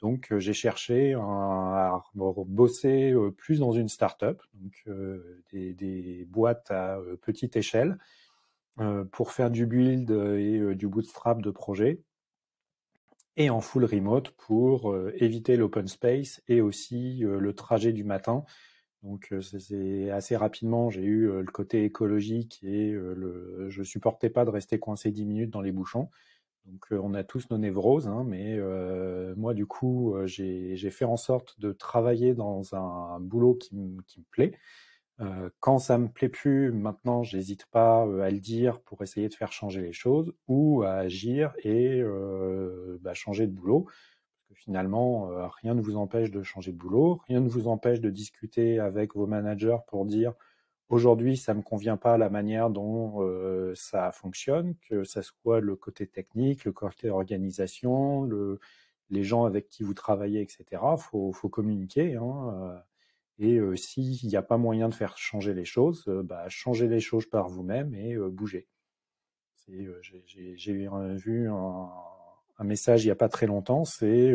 Donc, euh, j'ai cherché à bosser euh, plus dans une start-up, donc euh, des, boîtes à petite échelle, pour faire du build et du bootstrap de projet, et en full remote pour éviter l'open space et aussi le trajet du matin. Donc, c'est assez rapidement, j'ai eu le côté écologique et je je supportais pas de rester coincé 10 minutes dans les bouchons. Donc euh, on a tous nos névroses, hein, mais euh, moi du coup euh, j'ai fait en sorte de travailler dans un boulot qui, me plaît. quand ça me plaît plus, maintenant j'hésite pas à le dire pour essayer de faire changer les choses ou à agir et bah, changer de boulot. Parce que finalement rien ne vous empêche de changer de boulot, rien ne vous empêche de discuter avec vos managers pour dire Aujourd'hui, ça me convient pas la manière dont euh, ça fonctionne, que ça soit le côté technique, le côté organisation, le, les gens avec qui vous travaillez, etc. Faut, faut communiquer. Hein, euh, et euh, s'il n'y a pas moyen de faire changer les choses, bah, changez les choses par vous-même et bougez. J'ai vu un, un, message il n'y a pas très longtemps, c'est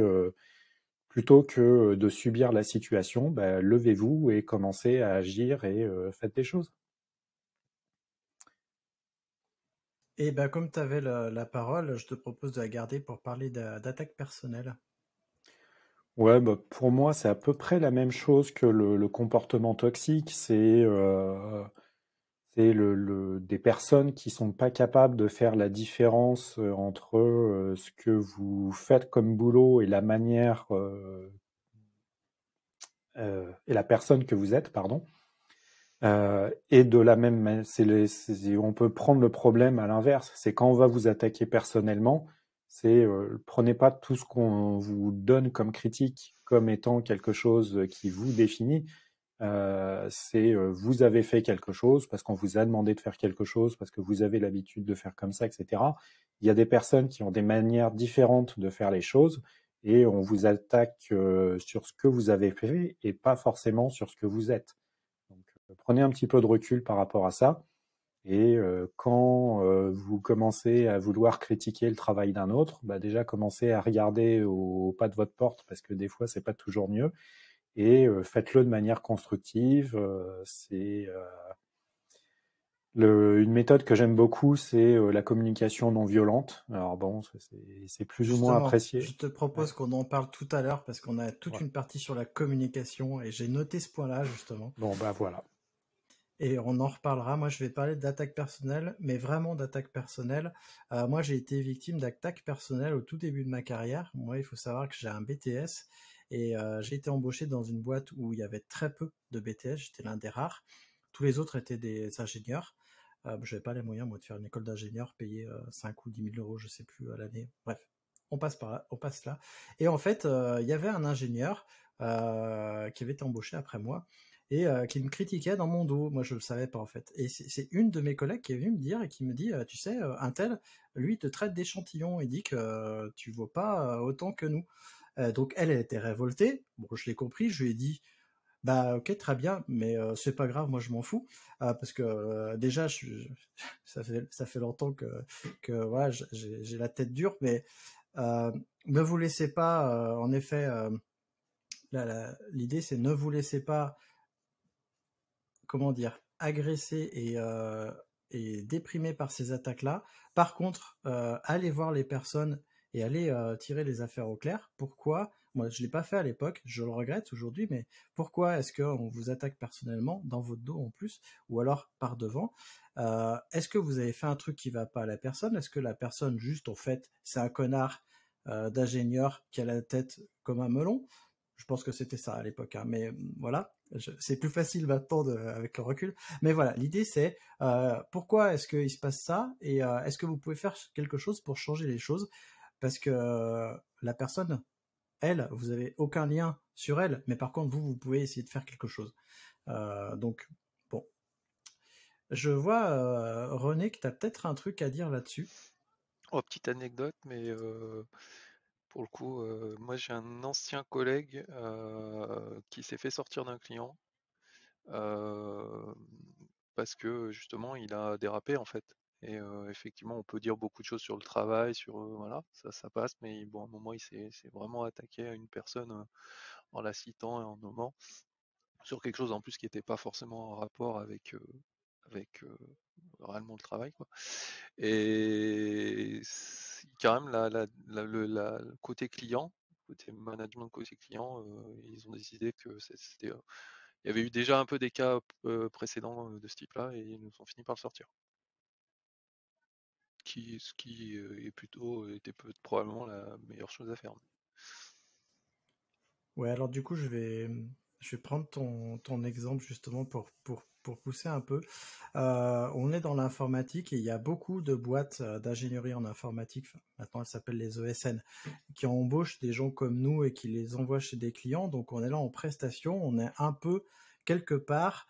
plutôt que euh, de subir la situation, bah, levez-vous et commencez à agir et euh, faites des choses. Et ben, comme tu avais la, parole, je te propose de la garder pour parler d'attaque personnelle. Ouais, bah, pour moi, c'est à peu près la même chose que le, comportement toxique. C'est euh, c'est le, des personnes qui sont pas capables de faire la différence euh, entre euh, ce que vous faites comme boulot et la manière euh, et la personne que vous êtes, pardon. et de la même, manière, on peut prendre le problème à l'inverse. C'est quand on va vous attaquer personnellement, c'est prenez pas tout ce qu'on vous donne comme critique comme étant quelque chose qui vous définit euh, c'est euh, vous avez fait quelque chose parce qu'on vous a demandé de faire quelque chose, parce que vous avez l'habitude de faire comme ça, etc. Il y a des personnes qui ont des manières différentes de faire les choses et on vous attaque euh, sur ce que vous avez fait et pas forcément sur ce que vous êtes. prenez un petit peu de recul par rapport à ça. Et quand vous commencez à vouloir critiquer le travail d'un autre, bah, déjà commencez à regarder au, au, pas de votre porte parce que des fois c'est pas toujours mieux et faites-le de manière constructive. c'est une méthode que j'aime beaucoup, c'est la communication non violente. Alors bon, c'est plus ou moins apprécié. Je te propose qu'on en parle tout à l'heure parce qu'on a toute une partie sur la communication et j'ai noté ce point-là justement. Bon bah voilà. Et on en reparlera. Moi, je vais parler d'attaque personnelle, mais vraiment d'attaque personnelle. Euh, moi, j'ai été victime d'attaque personnelle au tout début de ma carrière. Moi, il faut savoir que j'ai un BTS et euh, j'ai été embauché dans une boîte où il y avait très peu de BTS, j'étais l'un des rares. Tous les autres étaient des ingénieurs. Euh, je n'avais pas les moyens, moi, de faire une école d'ingénieur, payer 5 euh, ou 10 000 euros, je ne sais plus, à l'année. Bref, on passe par là, on passe là. Et en fait, il y avait un ingénieur qui avait été embauché après moi et qui me critiquait dans mon dos. Moi, je ne le savais pas, en fait. Et c'est une de mes collègues qui est venue me dire et qui me dit, tu sais, un tel, lui, te traite d'échantillon et dit que tu ne vaux pas autant que nous. Euh, donc elle, elle était révoltée. Bon, je l'ai compris. Je lui ai dit, bah ok, très bien, mais euh, c'est pas grave, moi je m'en fous ah, parce que euh, déjà, [LAUGHS] ça fait ça fait longtemps que que voilà, j'ai la tête dure, mais ne vous laissez pas. en effet, l'idée c'est ne vous laissez pas, comment dire, agresser et et déprimé par ces attaques-là. Par contre, allez voir les personnes et aller euh, tirer les affaires au clair. Pourquoi Moi, je l'ai pas fait à l'époque, je le regrette aujourd'hui, mais pourquoi est-ce qu'on vous attaque personnellement dans votre dos en plus, ou alors par devant euh, Est-ce que vous avez fait un truc qui va pas à la personne Est-ce que la personne juste, en fait, c'est un connard euh, d'ingénieur qui a la tête comme un melon je pense que c'était ça à l'époque, hein, mais hum, voilà, c'est plus facile maintenant avec le recul. Mais voilà, l'idée c'est pourquoi est-ce qu'il se passe ça et est-ce que vous pouvez faire quelque chose pour changer les choses parce que euh, la personne, elle, vous avez aucun lien sur elle, mais par contre vous, vous pouvez essayer de faire quelque chose. Euh, donc bon, je vois euh, René que tu as peut-être un truc à dire là-dessus. Oh, petite anecdote, mais pour le coup, moi j'ai un ancien collègue qui s'est fait sortir d'un client parce que justement il a dérapé en fait. Et effectivement, on peut dire beaucoup de choses sur le travail, sur voilà, ça, ça passe, mais bon, à un moment, il s'est vraiment attaqué à une personne en la citant et en nommant sur quelque chose en plus qui n'était pas forcément en rapport avec avec réellement le travail. Quoi. Et quand même, la, le côté client, côté management, côté client, ils ont décidé que c'était il y avait eu déjà un peu des cas précédents de ce type-là et ils nous ont fini par le sortir qui, ce qui euh, est plutôt euh, était probablement la meilleure chose à faire. Ouais, alors du coup, je vais, je vais prendre ton, ton exemple justement pour, pour, pour pousser un peu. Euh, on est dans l'informatique et il y a beaucoup de boîtes d'ingénierie en informatique, maintenant elles s'appellent les ESN, qui embauchent des gens comme nous et qui les envoient chez des clients. Donc on est là en prestation, on est un peu quelque part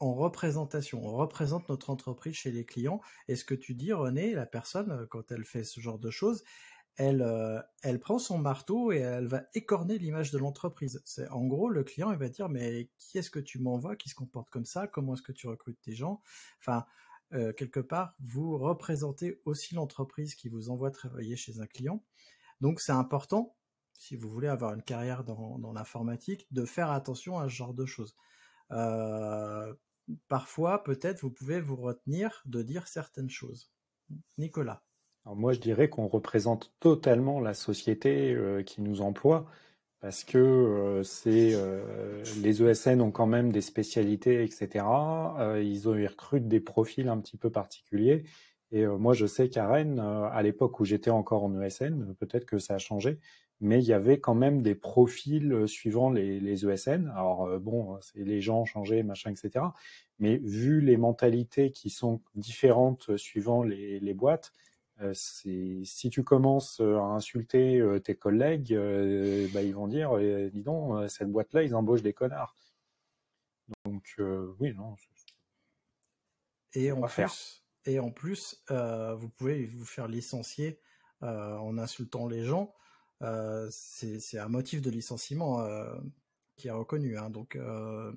en représentation. On représente notre entreprise chez les clients. Et ce que tu dis, René, la personne, euh, quand elle fait ce genre de choses, elle, euh, elle prend son marteau et elle va écorner l'image de l'entreprise. C'est en gros le client, il va dire mais qui est-ce que tu m'envoies, qui se comporte comme ça, comment est-ce que tu recrutes tes gens, enfin euh, quelque part vous représentez aussi l'entreprise qui vous envoie travailler chez un client. Donc c'est important si vous voulez avoir une carrière dans, l'informatique de faire attention à ce genre de choses parfois, peut-être, vous pouvez vous retenir de dire certaines choses. Nicolas. moi, je dirais qu'on représente totalement la société euh, qui nous emploie, parce que euh, euh, les ESN ont quand même des spécialités, etc. ils, ont, ils recrutent des profils un petit peu particuliers. Et moi, je sais qu'à Rennes, à l'époque où j'étais encore en ESN, peut-être que ça a changé, mais il y avait quand même des profils euh, suivant les, les ESN. Alors euh, bon, hein, c'est les gens changé machin, etc. Mais vu les mentalités qui sont différentes euh, suivant les, boîtes, si tu commences à insulter tes collègues, bah, ils vont dire, dis donc, cette boîte-là, ils embauchent des connards. Donc oui, non. Et on va faire. et en plus, vous pouvez vous faire licencier en insultant les gens. Euh, c'est un motif de licenciement euh, qui est reconnu. Hein. donc, euh,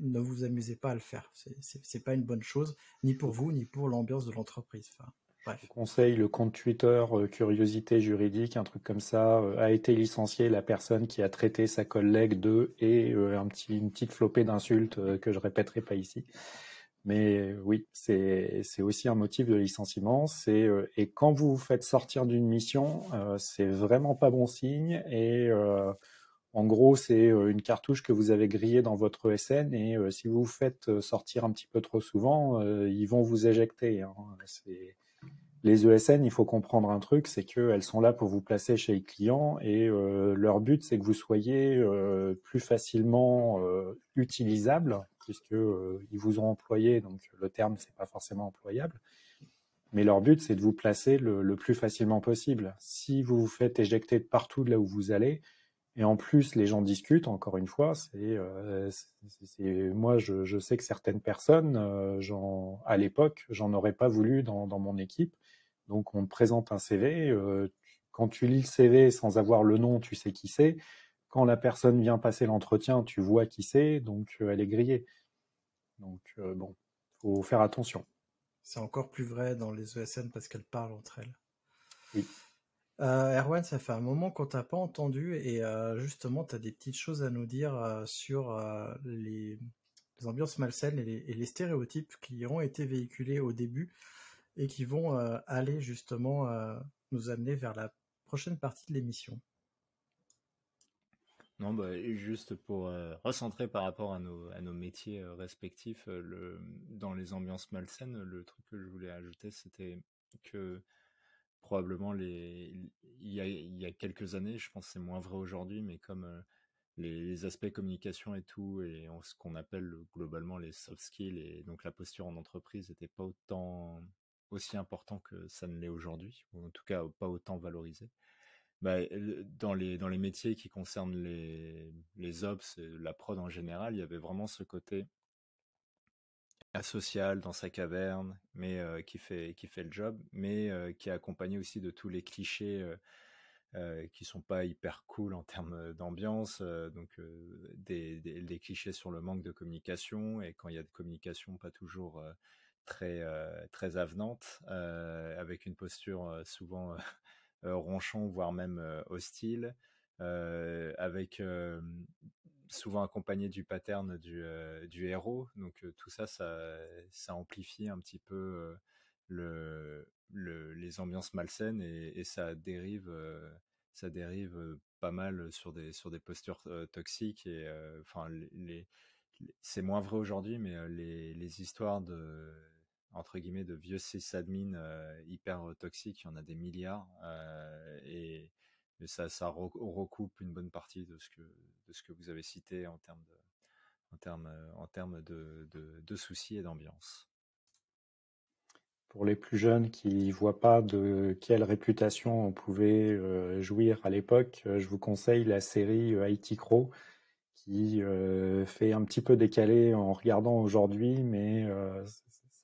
ne vous amusez pas à le faire. C'est pas une bonne chose, ni pour vous, ni pour l'ambiance de l'entreprise. Conseil le compte Twitter Curiosité juridique, un truc comme ça. a été licencié la personne qui a traité sa collègue de et une petite flopée d'insultes que je répéterai pas ici. Mais euh, oui, c'est aussi un motif de licenciement. Euh, et quand vous vous faites sortir d'une mission, euh, c'est vraiment pas bon signe. Et en gros, c'est une cartouche que vous avez grillée dans votre SN et si vous vous faites sortir un petit peu trop souvent, ils vont vous éjecter. Hein. Les ESN, il faut comprendre un truc, c'est qu'elles sont là pour vous placer chez les clients et leur but, c'est que vous soyez plus facilement utilisable puisqu'ils euh, ils vous ont employé, donc le terme c'est pas forcément employable. Mais leur but c'est de vous placer le, plus facilement possible. Si vous vous faites éjecter de partout de là où vous allez, et en plus les gens discutent. Encore une fois, c'est euh, moi je, sais que certaines personnes, euh, à l'époque, j'en aurais pas voulu dans, dans, mon équipe. Donc on te présente un CV. quand tu lis le CV sans avoir le nom, tu sais qui c'est quand la personne vient passer l'entretien, tu vois qui c'est, donc elle est grillée. Donc euh, bon, faut faire attention. C'est encore plus vrai dans les ESN parce qu'elles parlent entre elles. Oui. Euh, Erwan, ça fait un moment qu'on t'a pas entendu et euh, justement, tu as des petites choses à nous dire sur les, ambiances malsaines et les, stéréotypes qui ont été véhiculés au début et qui vont aller justement nous amener vers la prochaine partie de l'émission. Non, bah, juste pour euh, recentrer par rapport à nos, métiers euh, respectifs, euh, dans les ambiances malsaines, le truc que je voulais ajouter, c'était que probablement les, il, y a, quelques années, je pense que c'est moins vrai aujourd'hui, mais comme les, aspects communication et tout, et ce qu'on appelle globalement les soft skills, et donc la posture en entreprise n'était pas autant aussi important que ça ne l'est aujourd'hui, ou en tout cas pas autant valorisé. Bah, dans, les, dans les métiers qui concernent les, les ops et la prod en général, il y avait vraiment ce côté asocial dans sa caverne, mais euh, qui, fait, qui fait le job, mais euh, qui est accompagné aussi de tous les clichés euh, euh qui sont pas hyper cool en termes d'ambiance, donc des, clichés sur le manque de communication, et quand il y a de communication pas toujours très, très avenante, avec une posture souvent euh, ronchon, voire même euh, hostile, euh, avec souvent accompagné du pattern du, du héros. Donc tout ça, ça, amplifie un petit peu le, les ambiances malsaines et, ça dérive, ça dérive pas mal sur des sur des postures toxiques et enfin les, c'est moins vrai aujourd'hui mais les histoires de entre guillemets de vieux sysadmin euh, hyper euh, toxiques, il y en a des milliards euh, et, ça, recoupe une bonne partie de ce que de ce que vous avez cité en termes de soucis et d'ambiance. Pour les plus jeunes qui ne voient pas de quelle réputation on pouvait jouir à l'époque, je vous conseille la série IT Crow qui fait un petit peu décalé en regardant aujourd'hui, mais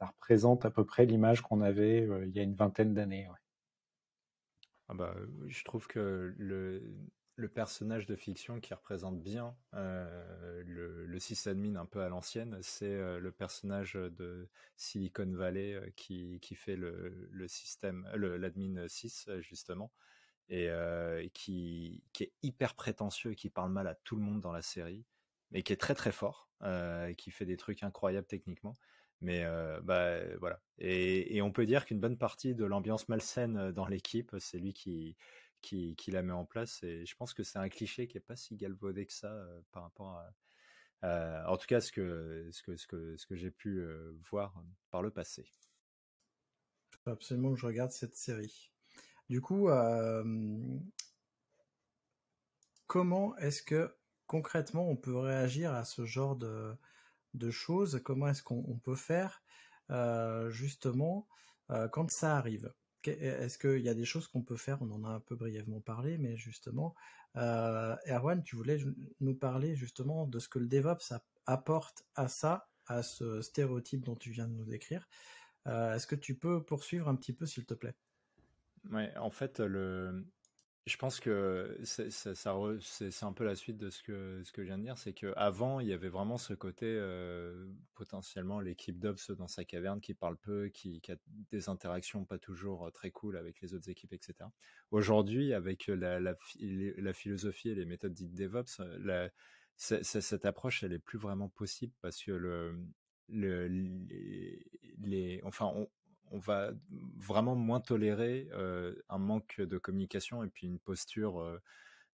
représente à peu près l'image qu'on avait il y a une vingtaine d'années. Ah bah, je trouve que le, personnage de fiction qui représente bien le, le sysadmin un peu à l'ancienne, c'est le personnage de Silicon Valley qui, qui fait le, le système, l'admin 6 justement, et qui, qui est hyper prétentieux et qui parle mal à tout le monde dans la série mais qui est très très fort, qui fait des trucs incroyables techniquement. Mais bah, voilà. Et, et, on peut dire qu'une bonne partie de l'ambiance malsaine dans l'équipe, c'est lui qui, qui, qui, la met en place. Et je pense que c'est un cliché qui n'est pas si galvaudé que ça par rapport à. en tout cas, ce que, ce que, ce que, ce que j'ai pu voir par le passé. Absolument que je regarde cette série. Du coup, comment est-ce que concrètement on peut réagir à ce genre de de choses, comment est-ce qu'on peut faire euh, justement euh, quand ça arrive Est-ce qu'il y a des choses qu'on peut faire On en a un peu brièvement parlé, mais justement, euh, Erwan, tu voulais nous parler justement de ce que le DevOps apporte à ça, à ce stéréotype dont tu viens de nous décrire. est-ce que tu peux poursuivre un petit peu, s'il te plaît Ouais, en fait, le, je pense que c'est, ça c'est, un peu la suite de ce que, ce que je viens de dire, c'est qu'avant, il y avait vraiment ce côté euh, potentiellement l'équipe DevOps dans sa caverne qui parle peu, qui, a des interactions pas toujours euh, très cool avec les autres équipes, etc. Aujourd'hui, avec la, la, philosophie et les méthodes dites DevOps, euh, cette approche, elle est plus vraiment possible parce que le, le, les, les, enfin, on, on va vraiment moins tolérer euh, un manque de communication et puis une posture, euh,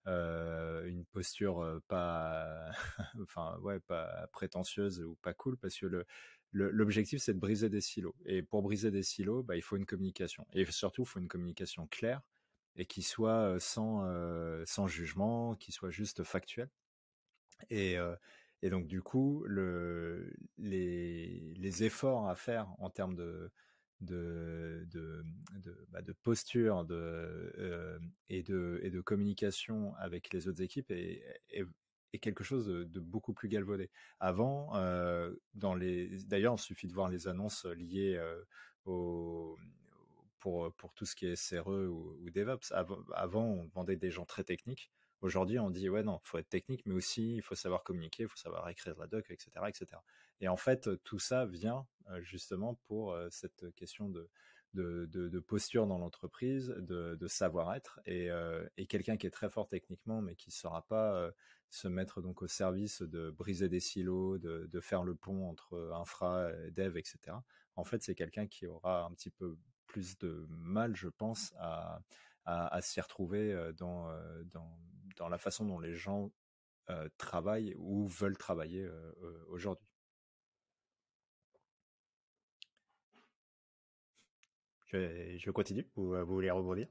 euh, une posture pas, [LAUGHS] enfin pas prétentieuse ou pas cool, parce que le L'objectif, c'est de briser des silos. Et pour briser des silos, bah, il faut une communication. Et surtout, il faut une communication claire et qui soit sans, sans jugement, qui soit juste factuelle. Et, donc, du coup, le, les, efforts à faire en termes de, de, de, de, bah, posture de, euh, et, de, et de communication avec les autres équipes est, quelque chose de, beaucoup plus galvaudé. Avant, euh, dans les, d'ailleurs, il suffit de voir les annonces liées euh, au, pour, pour tout ce qui est SRE ou, DevOps. Avant, on demandait des gens très techniques. Aujourd'hui, on dit ouais non, faut être technique, mais aussi il faut savoir communiquer, il faut savoir écrire la doc, etc., etc. Et en fait, tout ça vient justement pour cette question de, posture dans l'entreprise, de, savoir-être. Et, quelqu'un qui est très fort techniquement, mais qui ne saura pas se mettre donc au service de briser des silos, de, faire le pont entre infra, dev, etc. En fait, c'est quelqu'un qui aura un petit peu plus de mal, je pense, à, s'y retrouver dans, la façon dont les gens travaillent ou veulent travailler aujourd'hui. Je, continue ou euh, vous voulez rebondir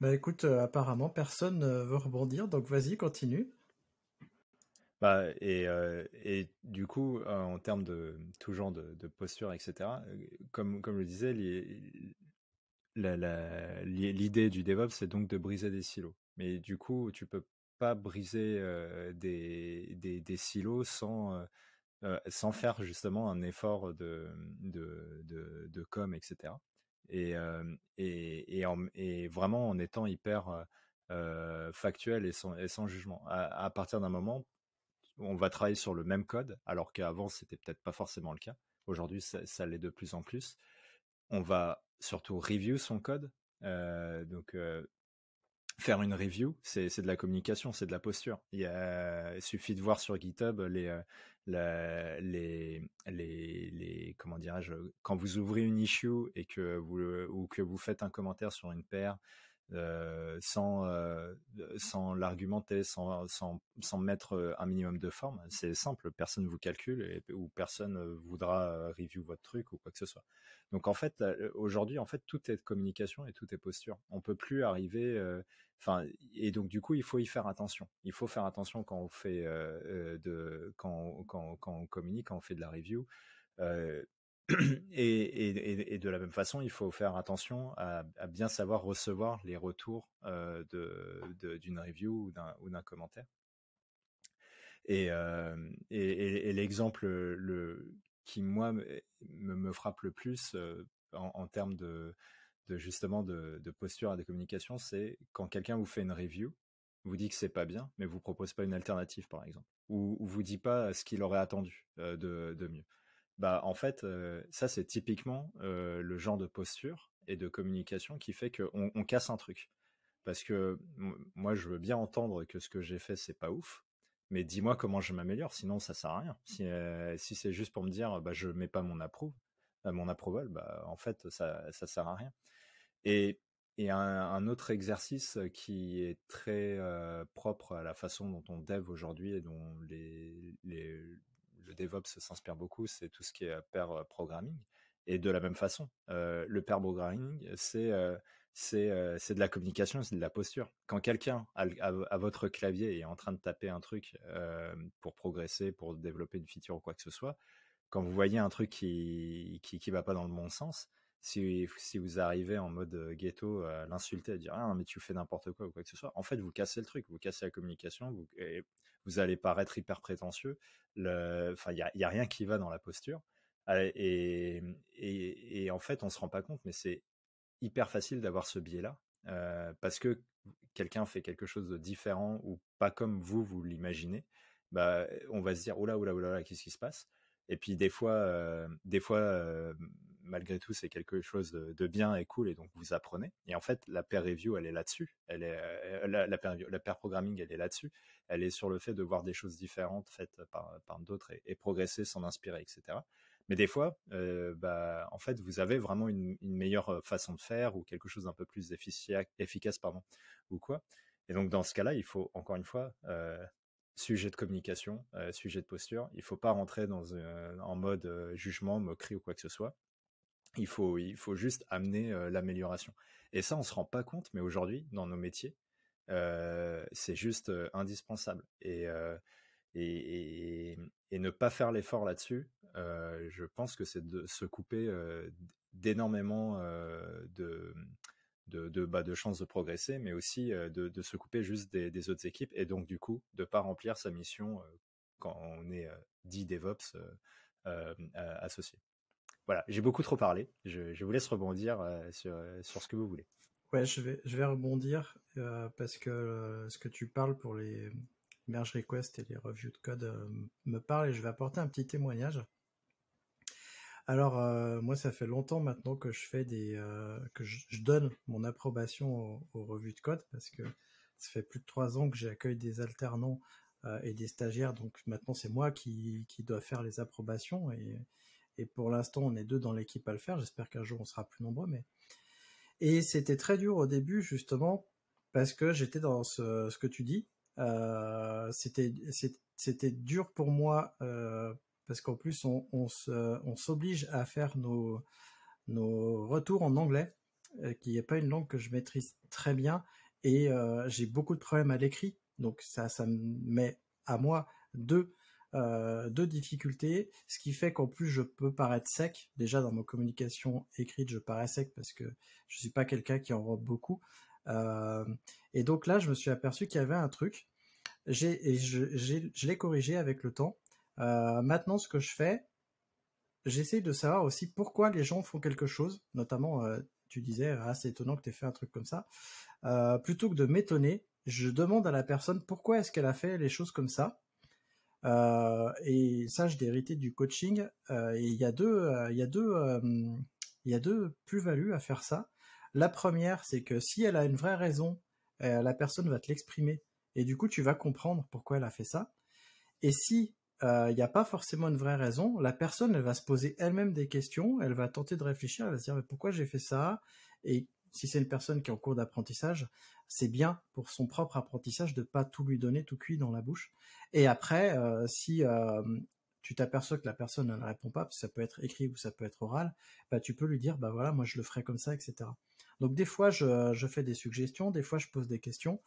Bah écoute, euh, apparemment personne ne euh, veut rebondir, donc vas-y, continue. Bah, et, et, du coup, en termes de tout genre de, posture, etc., comme, comme je disais, l'idée du DevOps, c'est donc de briser des silos. Mais du coup, tu peux pas briser des, des, silos sans sans faire justement un effort de, mmh, de, de, com, etc. Et, et, et, vraiment en étant hyper factuel et sans, et sans jugement. À, partir d'un moment, on va travailler sur le même code, alors qu'avant, c'était peut-être pas forcément le cas. Aujourd'hui, ça, ça l'est de plus en plus. On va surtout review son code. donc, faire une review, c'est de la communication, c'est de la posture. Il, y a, suffit de voir sur GitHub les, euh, les, les, les comment dirais-je, quand vous ouvrez une issue et que vous, ou que vous faites un commentaire sur une paire, euh, sans euh, sans l'argumenter, sans, sans, sans mettre euh, un minimum de forme. C'est simple, personne vous calcule ou personne voudra review votre truc ou quoi que ce soit. Donc en fait, aujourd'hui, en fait, tout est communication et tout est posture. On peut plus arriver. Enfin, et donc du coup, il faut y faire attention. Il faut faire attention quand on fait de quand quand quand on communique, quand on fait de la review. Euh, [CLEARS THROAT] et, de la même façon, il faut faire attention à, bien savoir recevoir les retours euh, d'une review ou d'un commentaire. Euh, et, l'exemple le, qui, moi, me, me, frappe le plus euh, en, termes de, de justement de, posture et de communication, c'est quand quelqu'un vous fait une review, vous dit que c'est pas bien, mais vous propose pas une alternative, par exemple, ou, ou vous dit pas ce qu'il aurait attendu de mieux. Bah, en fait, ça, c'est typiquement le genre de posture et de communication qui fait qu'on on casse un truc. Parce que moi, je veux bien entendre que ce que j'ai fait, c'est pas ouf, mais dis-moi comment je m'améliore, sinon ça sert à rien. Si, si c'est juste pour me dire, bah, je mets pas mon approuve, bah, mon approval, bah, en fait, ça, ça sert à rien. Et, et un, un autre exercice qui est très propre à la façon dont on dev aujourd'hui et dont les, les le DevOps s'inspire beaucoup, c'est tout ce qui est pair programming. Et de la même façon, le pair programming, c'est c'est de la communication, c'est de la posture. Quand quelqu'un à, votre clavier est en train de taper un truc pour progresser, pour développer une feature ou quoi que ce soit, quand vous voyez un truc qui, ne qui, va pas dans le bon sens, si, vous arrivez en mode ghetto à l'insulter, à dire ah, mais tu fais n'importe quoi ou quoi que ce soit, en fait, vous cassez le truc, vous cassez la communication, vous, vous allez paraître hyper prétentieux. Enfin, il n'y a, rien qui va dans la posture. Et, et, en fait, on ne se rend pas compte, mais c'est hyper facile d'avoir ce biais-là parce que quelqu'un fait quelque chose de différent ou pas comme vous, vous l'imaginez. Bah, on va se dire, oula, oula, oula, qu'est-ce qui se passe Et puis des fois, des fois malgré tout, c'est quelque chose de, bien et cool, et donc vous apprenez. Et en fait, la pair review, elle est là-dessus. Elle est euh, la, peer pair, programming, elle est là-dessus. Elle est sur le fait de voir des choses différentes faites par, d'autres et, progresser, s'en inspirer, etc. Mais des fois, euh, bah, en fait, vous avez vraiment une, meilleure euh, façon de faire ou quelque chose d'un peu plus efficace, pardon, ou quoi. Et donc, dans ce cas-là, il faut encore une fois sujet de communication, sujet de posture. Il ne faut pas rentrer dans en mode jugement, moquerie ou quoi que ce soit. Il faut, il faut juste amener l'amélioration. Et ça, on se rend pas compte, mais aujourd'hui, dans nos métiers, c'est juste indispensable. Et, et, et, ne pas faire l'effort là-dessus, je pense que c'est de se couper d'énormément de de, de, bah, de chances de progresser, mais aussi de, se couper juste des, autres équipes et donc du coup de pas remplir sa mission quand on est dit DevOps associé voilà, j'ai beaucoup trop parlé. Je, vous laisse rebondir euh, euh, sur, ce que vous voulez. Ouais, je vais, je vais rebondir euh, parce que ce que tu parles pour les merge requests et les reviews de code me parle, et je vais apporter un petit témoignage. Alors moi, ça fait longtemps maintenant que je fais des, que je, donne mon approbation aux, revues de code parce que ça fait plus de trois ans que j'accueille des alternants et des stagiaires. Donc maintenant, c'est moi qui, qui dois faire les approbations et, et pour l'instant, on est deux dans l'équipe à le faire. J'espère qu'un jour, on sera plus nombreux. Mais... Et c'était très dur au début, justement, parce que j'étais dans ce, ce, que tu dis. Euh, c'était dur pour moi, euh, parce qu'en plus, on, on s'oblige à faire nos, nos retours en anglais, euh, qui n'est pas une langue que je maîtrise très bien. Et euh, j'ai beaucoup de problèmes à l'écrit. Donc ça, ça me met à moi deux euh, de difficultés, ce qui fait qu'en plus je peux paraître sec. Déjà dans mes communications écrites, je parais sec parce que je ne suis pas quelqu'un qui en robe beaucoup. Euh, et donc là, je me suis aperçu qu'il y avait un truc. J'ai, et je, l'ai corrigé avec le temps. Euh, maintenant, ce que je fais, j'essaye de savoir aussi pourquoi les gens font quelque chose. Notamment, tu disais, ah, c'est étonnant que tu aies fait un truc comme ça. plutôt que de m'étonner, je demande à la personne pourquoi est-ce qu'elle a fait les choses comme ça euh, et ça, je l'ai hérité du coaching. Euh, et il y a deux, euh, il deux, il deux plus-values à faire ça. La première, c'est que si elle a une vraie raison, la personne va te l'exprimer. Et du coup, tu vas comprendre pourquoi elle a fait ça. Et si il n'y a pas forcément une vraie raison. La personne, elle va se poser elle-même des questions, elle va tenter de réfléchir, elle va se dire mais pourquoi j'ai fait ça et si c'est une personne qui est en cours d'apprentissage, c'est bien pour son propre apprentissage de pas tout lui donner tout cuit dans la bouche. Et après, euh, si euh, tu t'aperçois que la personne ne répond pas, ça peut être écrit ou ça peut être oral, bah, tu peux lui dire, bah voilà, moi je le ferai comme ça, etc. Donc des fois, je, fais des suggestions, des fois, je pose des questions.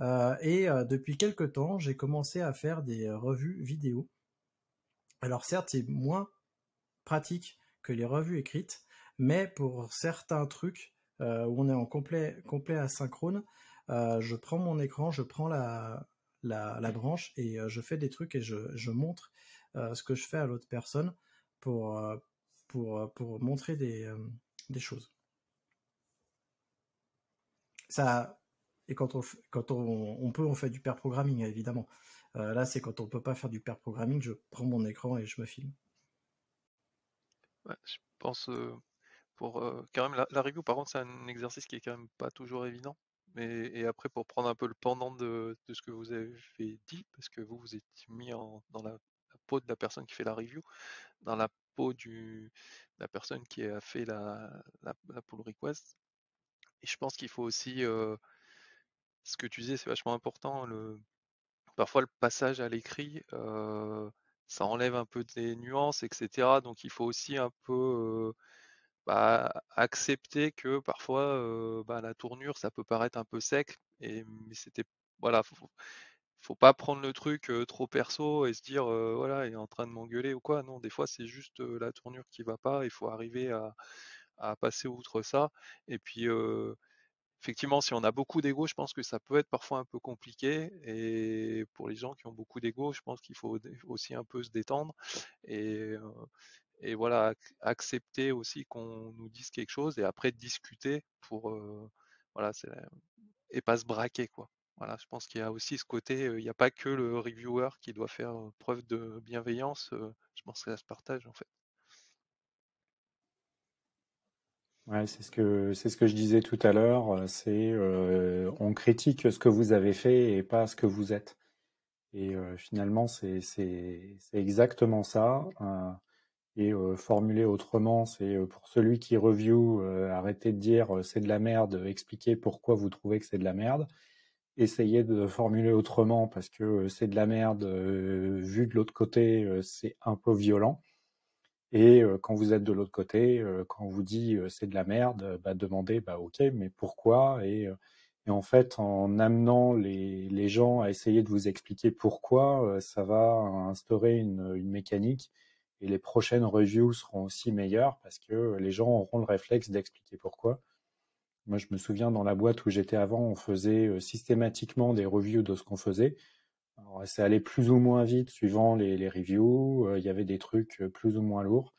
Euh, et depuis quelques temps, j'ai commencé à faire des revues vidéo. Alors certes, c'est moins pratique que les revues écrites, mais pour certains trucs, euh, où on est en complet, complet asynchrone. Euh, je prends mon écran, je prends la, la, branche et euh, je fais des trucs et je, montre ce que je fais à l'autre personne pour, pour, pour montrer des, choses. Ça, et quand on, quand on, on, peut, on fait du pair programming, évidemment. là, c'est quand on ne peut pas faire du pair programming, je prends mon écran et je me filme. je pense euh, quand même la, review par contre c'est un exercice qui est quand même pas toujours évident mais et après pour prendre un peu le pendant de, ce que vous avez dit parce que vous vous êtes mis en, dans la, peau de la personne qui fait la review dans la peau du de la personne qui a fait la, la, pull request et je pense qu'il faut aussi euh, ce que tu disais c'est vachement important le parfois le passage à l'écrit euh, ça enlève un peu des nuances, etc. Donc il faut aussi un peu bah, accepter que parfois bah, la tournure ça peut paraître un peu sec et mais c'était voilà faut, pas prendre le truc trop perso et se dire voilà il est en train de m'engueuler ou quoi non des fois c'est juste la tournure qui va pas il faut arriver à, passer outre ça et puis effectivement si on a beaucoup d'ego je pense que ça peut être parfois un peu compliqué et pour les gens qui ont beaucoup d'ego je pense qu'il faut aussi un peu se détendre et et voilà, accepter aussi qu'on nous dise quelque chose et après discuter pour voilà, c'est et pas se braquer quoi. Voilà, je pense qu'il y a aussi ce côté, il n'y a pas que le reviewer qui doit faire preuve de bienveillance. je pense que ça se partage en fait. Ouais, c'est ce que c'est ce que je disais tout à l'heure. C'est on critique ce que vous avez fait et pas ce que vous êtes. Et finalement, c'est exactement ça. Et euh, formuler autrement, c'est euh, pour celui qui review, euh, arrêtez de dire c'est de la merde, expliquez pourquoi vous trouvez que c'est de la merde. Essayez de formuler autrement parce que c'est de la merde, vu de l'autre côté, c'est un peu violent. Et quand vous êtes de l'autre côté, quand on vous dit c'est de la merde, bah, demandez bah ok, mais pourquoi et, en fait, en amenant les, gens à essayer de vous expliquer pourquoi, ça va instaurer une mécanique et les prochaines reviews seront aussi meilleures parce que les gens auront le réflexe d'expliquer pourquoi. Moi, je me souviens dans la boîte où j'étais avant, on faisait euh, systématiquement des reviews de ce qu'on faisait. Alors, ça allait plus ou moins vite suivant les, reviews. Euh, il y avait des trucs euh, plus ou moins lourds.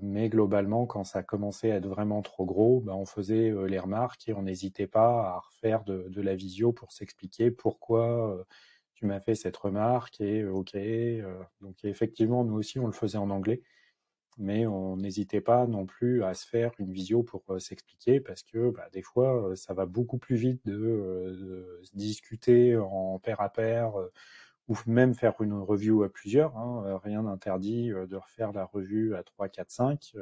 mais globalement, quand ça commençait à être vraiment trop gros, bah, on faisait les remarques et on n'hésitait pas à refaire de, la visio pour s'expliquer pourquoi m'a fait cette remarque et ok. donc effectivement, nous aussi, on le faisait en anglais, mais on n'hésitait pas non plus à se faire une visio pour s'expliquer parce que bah, des fois, ça va beaucoup plus vite de, discuter en pair à pair ou même faire une review à plusieurs. Hein, rien n'interdit de refaire la revue à 3, 4, 5.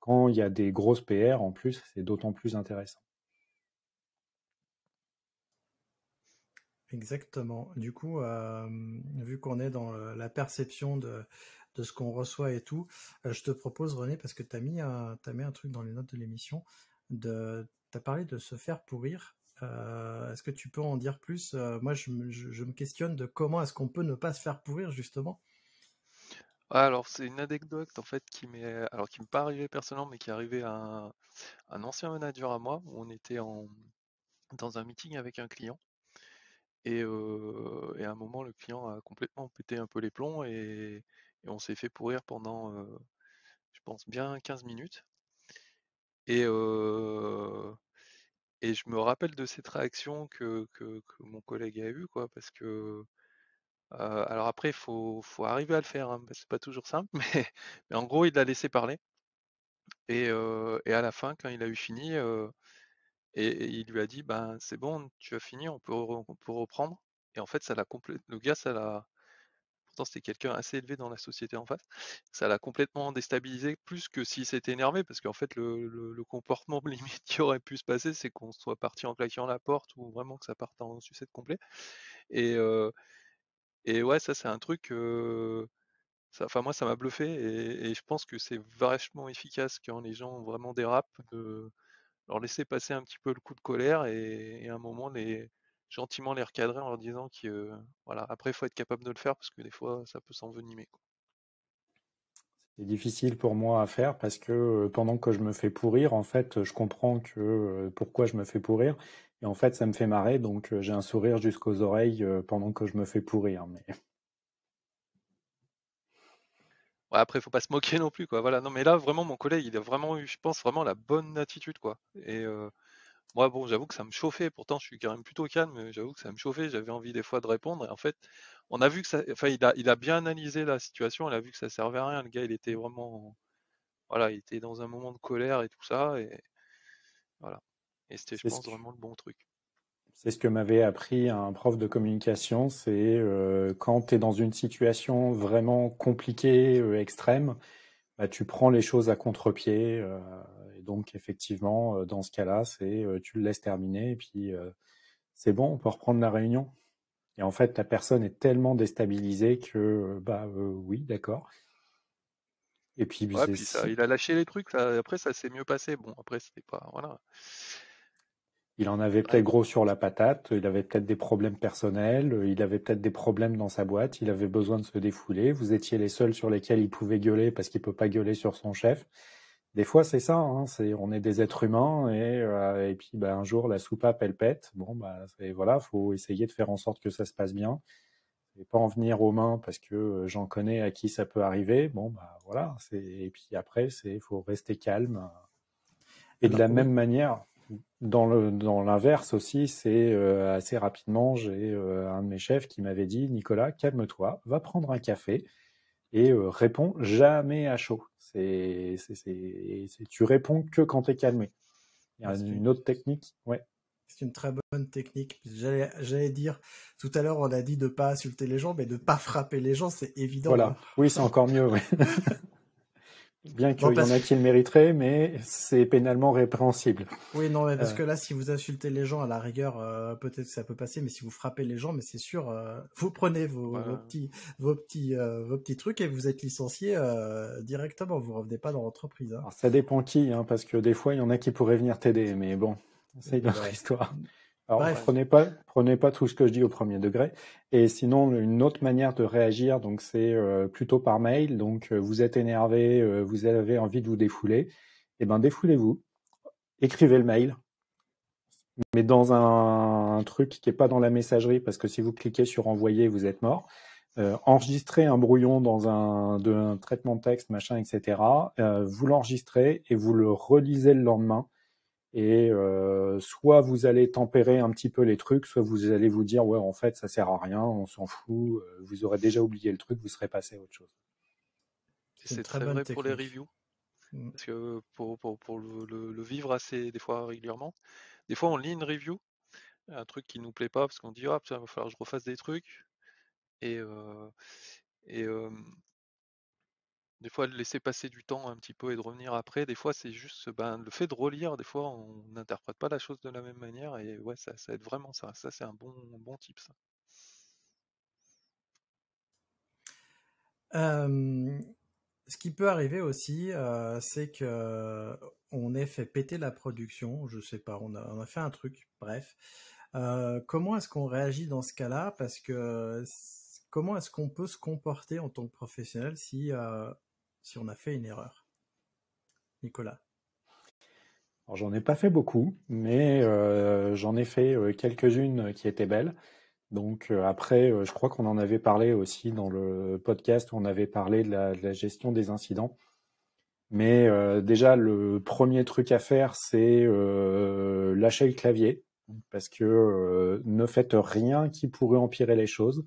Quand il y a des grosses PR, en plus, c'est d'autant plus intéressant. Exactement. Du coup, euh, vu qu'on est dans euh, la perception de, de ce qu'on reçoit et tout, euh, je te propose, René, parce que tu as, mis un, mis un truc dans les notes de l'émission, tu as parlé de se faire pourrir. est-ce que tu peux en dire plus Moi, je, me questionne de comment est-ce qu'on peut ne pas se faire pourrir, justement. Alors, c'est une anecdote en fait qui m'est alors qui m'est pas arrivée personnellement, mais qui est arrivée à un, ancien manager à moi. Où on était en, dans un meeting avec un client et, à un moment, le client a complètement pété un peu les plombs et, on s'est fait pourrir pendant, je pense, bien 15 minutes. Et, je me rappelle de cette réaction que, mon collègue a eue, quoi, parce que. alors après, il faut, arriver à le faire, hein, bah, c'est pas toujours simple, [LAUGHS] mais, mais, en gros, il l'a laissé parler. Et, à la fin, quand il a eu fini, et, il lui a dit, ben c'est bon, tu as fini, on peut, reprendre. Et en fait, ça l'a le gars, ça l'a. Pourtant, c'était quelqu'un assez élevé dans la société en face. Ça l'a complètement déstabilisé plus que s'il s'était énervé, parce qu'en fait, le, comportement [LAUGHS] limite qui aurait pu se passer, c'est qu'on soit parti en claquant la porte ou vraiment que ça parte en sucette complet. Et, et ouais, ça, c'est un truc. enfin, moi, ça m'a bluffé et, je pense que c'est vachement efficace quand les gens ont vraiment dérapent leur laisser passer un petit peu le coup de colère et, à un moment les gentiment les recadrer en leur disant que euh, voilà après faut être capable de le faire parce que des fois ça peut s'envenimer. C'est difficile pour moi à faire parce que pendant que je me fais pourrir, en fait, je comprends que pourquoi je me fais pourrir et en fait, ça me fait marrer donc j'ai un sourire jusqu'aux oreilles pendant que je me fais pourrir. Mais Ouais, après, faut pas se moquer non plus, quoi. Voilà. Non, mais là, vraiment, mon collègue, il a vraiment eu, je pense, vraiment la bonne attitude, quoi. Et euh, moi, bon, j'avoue que ça me chauffait. Pourtant, je suis quand même plutôt calme. mais J'avoue que ça me chauffait. J'avais envie des fois de répondre. Et en fait, on a vu que ça. Enfin, il a, il a bien analysé la situation. Il a vu que ça servait à rien. Le gars, il était vraiment. Voilà, il était dans un moment de colère et tout ça. Et voilà. Et c'était, je pense, vraiment le bon truc. C'est ce que m'avait appris un prof de communication, c'est euh, quand tu es dans une situation vraiment compliquée, euh, extrême, bah, tu prends les choses à contre-pied. Euh, et donc effectivement, dans ce cas-là, c'est tu le laisses terminer et puis c'est bon, on peut reprendre la réunion. Et en fait, la personne est tellement déstabilisée que bah oui, d'accord. Et puis, ça, il a lâché les trucs. Après, ça s'est mieux passé. Bon, après, c'était pas voilà. Il en avait peut-être gros sur la patate, il avait peut-être des problèmes personnels, il avait peut-être des problèmes dans sa boîte, il avait besoin de se défouler, vous étiez les seuls sur lesquels il pouvait gueuler parce qu'il peut pas gueuler sur son chef. Des fois, c'est ça, hein, c'est, on est des êtres humains et, euh, et puis bah, un jour, la soupape, elle pète. Bon, bah, et voilà, faut essayer de faire en sorte que ça se passe bien et pas en venir aux mains parce que euh, j'en connais à qui ça peut arriver. Bon, bah voilà. Et puis après, c'est faut rester calme. Et de la même manière, dans l'inverse aussi, c'est euh, assez rapidement, j'ai euh, un de mes chefs qui m'avait dit Nicolas, calme-toi, va prendre un café et euh, réponds jamais à chaud. C'est tu réponds que quand tu es calmé. Il y a ah, une autre technique, ouais. C'est une très bonne technique. J'allais dire, tout à l'heure, on a dit de ne pas insulter les gens, mais de ne pas frapper les gens, c'est évident. Voilà. Hein. Oui, c'est encore mieux. Oui. [LAUGHS] Bien qu'il y en a qui le mériteraient, mais c'est pénalement répréhensible. Oui, non, mais parce euh. que là, si vous insultez les gens, à la rigueur, euh, peut-être ça peut passer, mais si vous frappez les gens, mais c'est sûr, euh, [LAUGHS] vous prenez vos, petits, vos petits, vos petits trucs et vous êtes licencié directement. Vous revenez pas dans l'entreprise. Hein. Ça dépend qui, hein, parce que des fois, il y en a qui pourraient venir t'aider, mais bon, c'est une autre histoire. Alors, ne Prenez pas, prenez pas tout ce que je dis au premier degré. Et sinon, une autre manière de réagir, donc c'est euh, plutôt par mail. Donc, euh, vous êtes énervé, euh, vous avez envie de vous défouler. Eh ben, défoulez-vous. Écrivez le mail. Mais dans un, truc qui n'est pas dans la messagerie, parce que si vous cliquez sur envoyer, vous êtes mort. enregistrez un brouillon dans un, traitement de texte, machin, etc. vous l'enregistrez et vous le relisez le lendemain et euh, soit vous allez tempérer un petit peu les trucs, soit vous allez vous dire ouais en fait ça sert à rien, on s'en fout, euh, vous aurez déjà oublié le truc, vous serez passé à autre chose. C'est très, vrai pour les reviews, parce mmh. que pour, pour, pour le, vivre assez des fois régulièrement, des fois on lit une review, un truc qui nous plaît pas parce qu'on dit ah il va falloir que je refasse des trucs et euh, et des fois de laisser passer du temps un petit peu et de revenir après, des fois c'est juste ben, le fait de relire, des fois on n'interprète pas la chose de la même manière et ouais ça, ça aide vraiment ça, ça c'est un bon, bon tip ça. ce qui peut arriver aussi, c'est que on ait fait péter la production, je sais pas, on a, a fait un truc, bref. comment est-ce qu'on réagit dans ce cas-là Parce que comment est-ce qu'on peut se comporter en tant que professionnel si si on a fait une erreur Nicolas j'en ai pas fait beaucoup, mais euh, j'en ai fait euh, quelques-unes qui étaient belles. Donc euh, après, je crois qu'on en avait parlé aussi dans le podcast où on avait parlé de la gestion des incidents. Mais déjà, le premier truc à faire, c'est lâcher le clavier, parce que ne faites rien qui pourrait empirer les choses.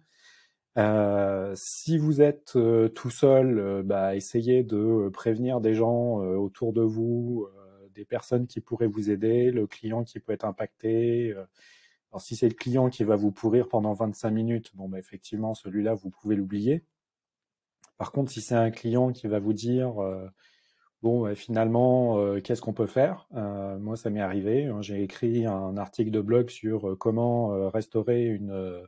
Euh, si vous êtes euh, tout seul, euh, bah, essayez de prévenir des gens autour de vous, des personnes qui pourraient vous aider, le client qui peut être impacté. alors si c'est le client qui va vous pourrir pendant 25 minutes, bon bah, effectivement celui-là vous pouvez l'oublier. Par contre, si c'est un client qui va vous dire bon, finalement, euh, qu'est-ce qu'on peut faire euh, Moi, ça m'est arrivé. Hein, j'ai écrit un article de blog sur euh, comment restaurer une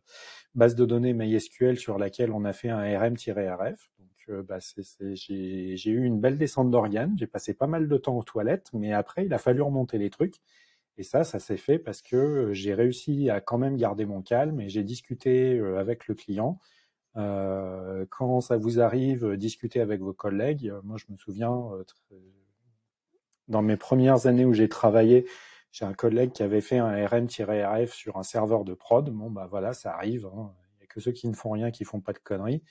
base de données MySQL sur laquelle on a fait un RM-RF. Bah, j'ai eu une belle descente d'organes, j'ai passé pas mal de temps aux toilettes, mais après, il a fallu remonter les trucs. Et ça, ça s'est fait parce que j'ai réussi à quand même garder mon calme et j'ai discuté avec le client euh, quand ça vous arrive, euh, discutez avec vos collègues. Euh, moi, je me souviens, dans mes premières années où j'ai travaillé, j'ai un collègue qui avait fait un RM-RF sur un serveur de prod. Bon, bah voilà, ça arrive. Hein. Il n'y a que ceux qui ne font rien qui font pas de conneries.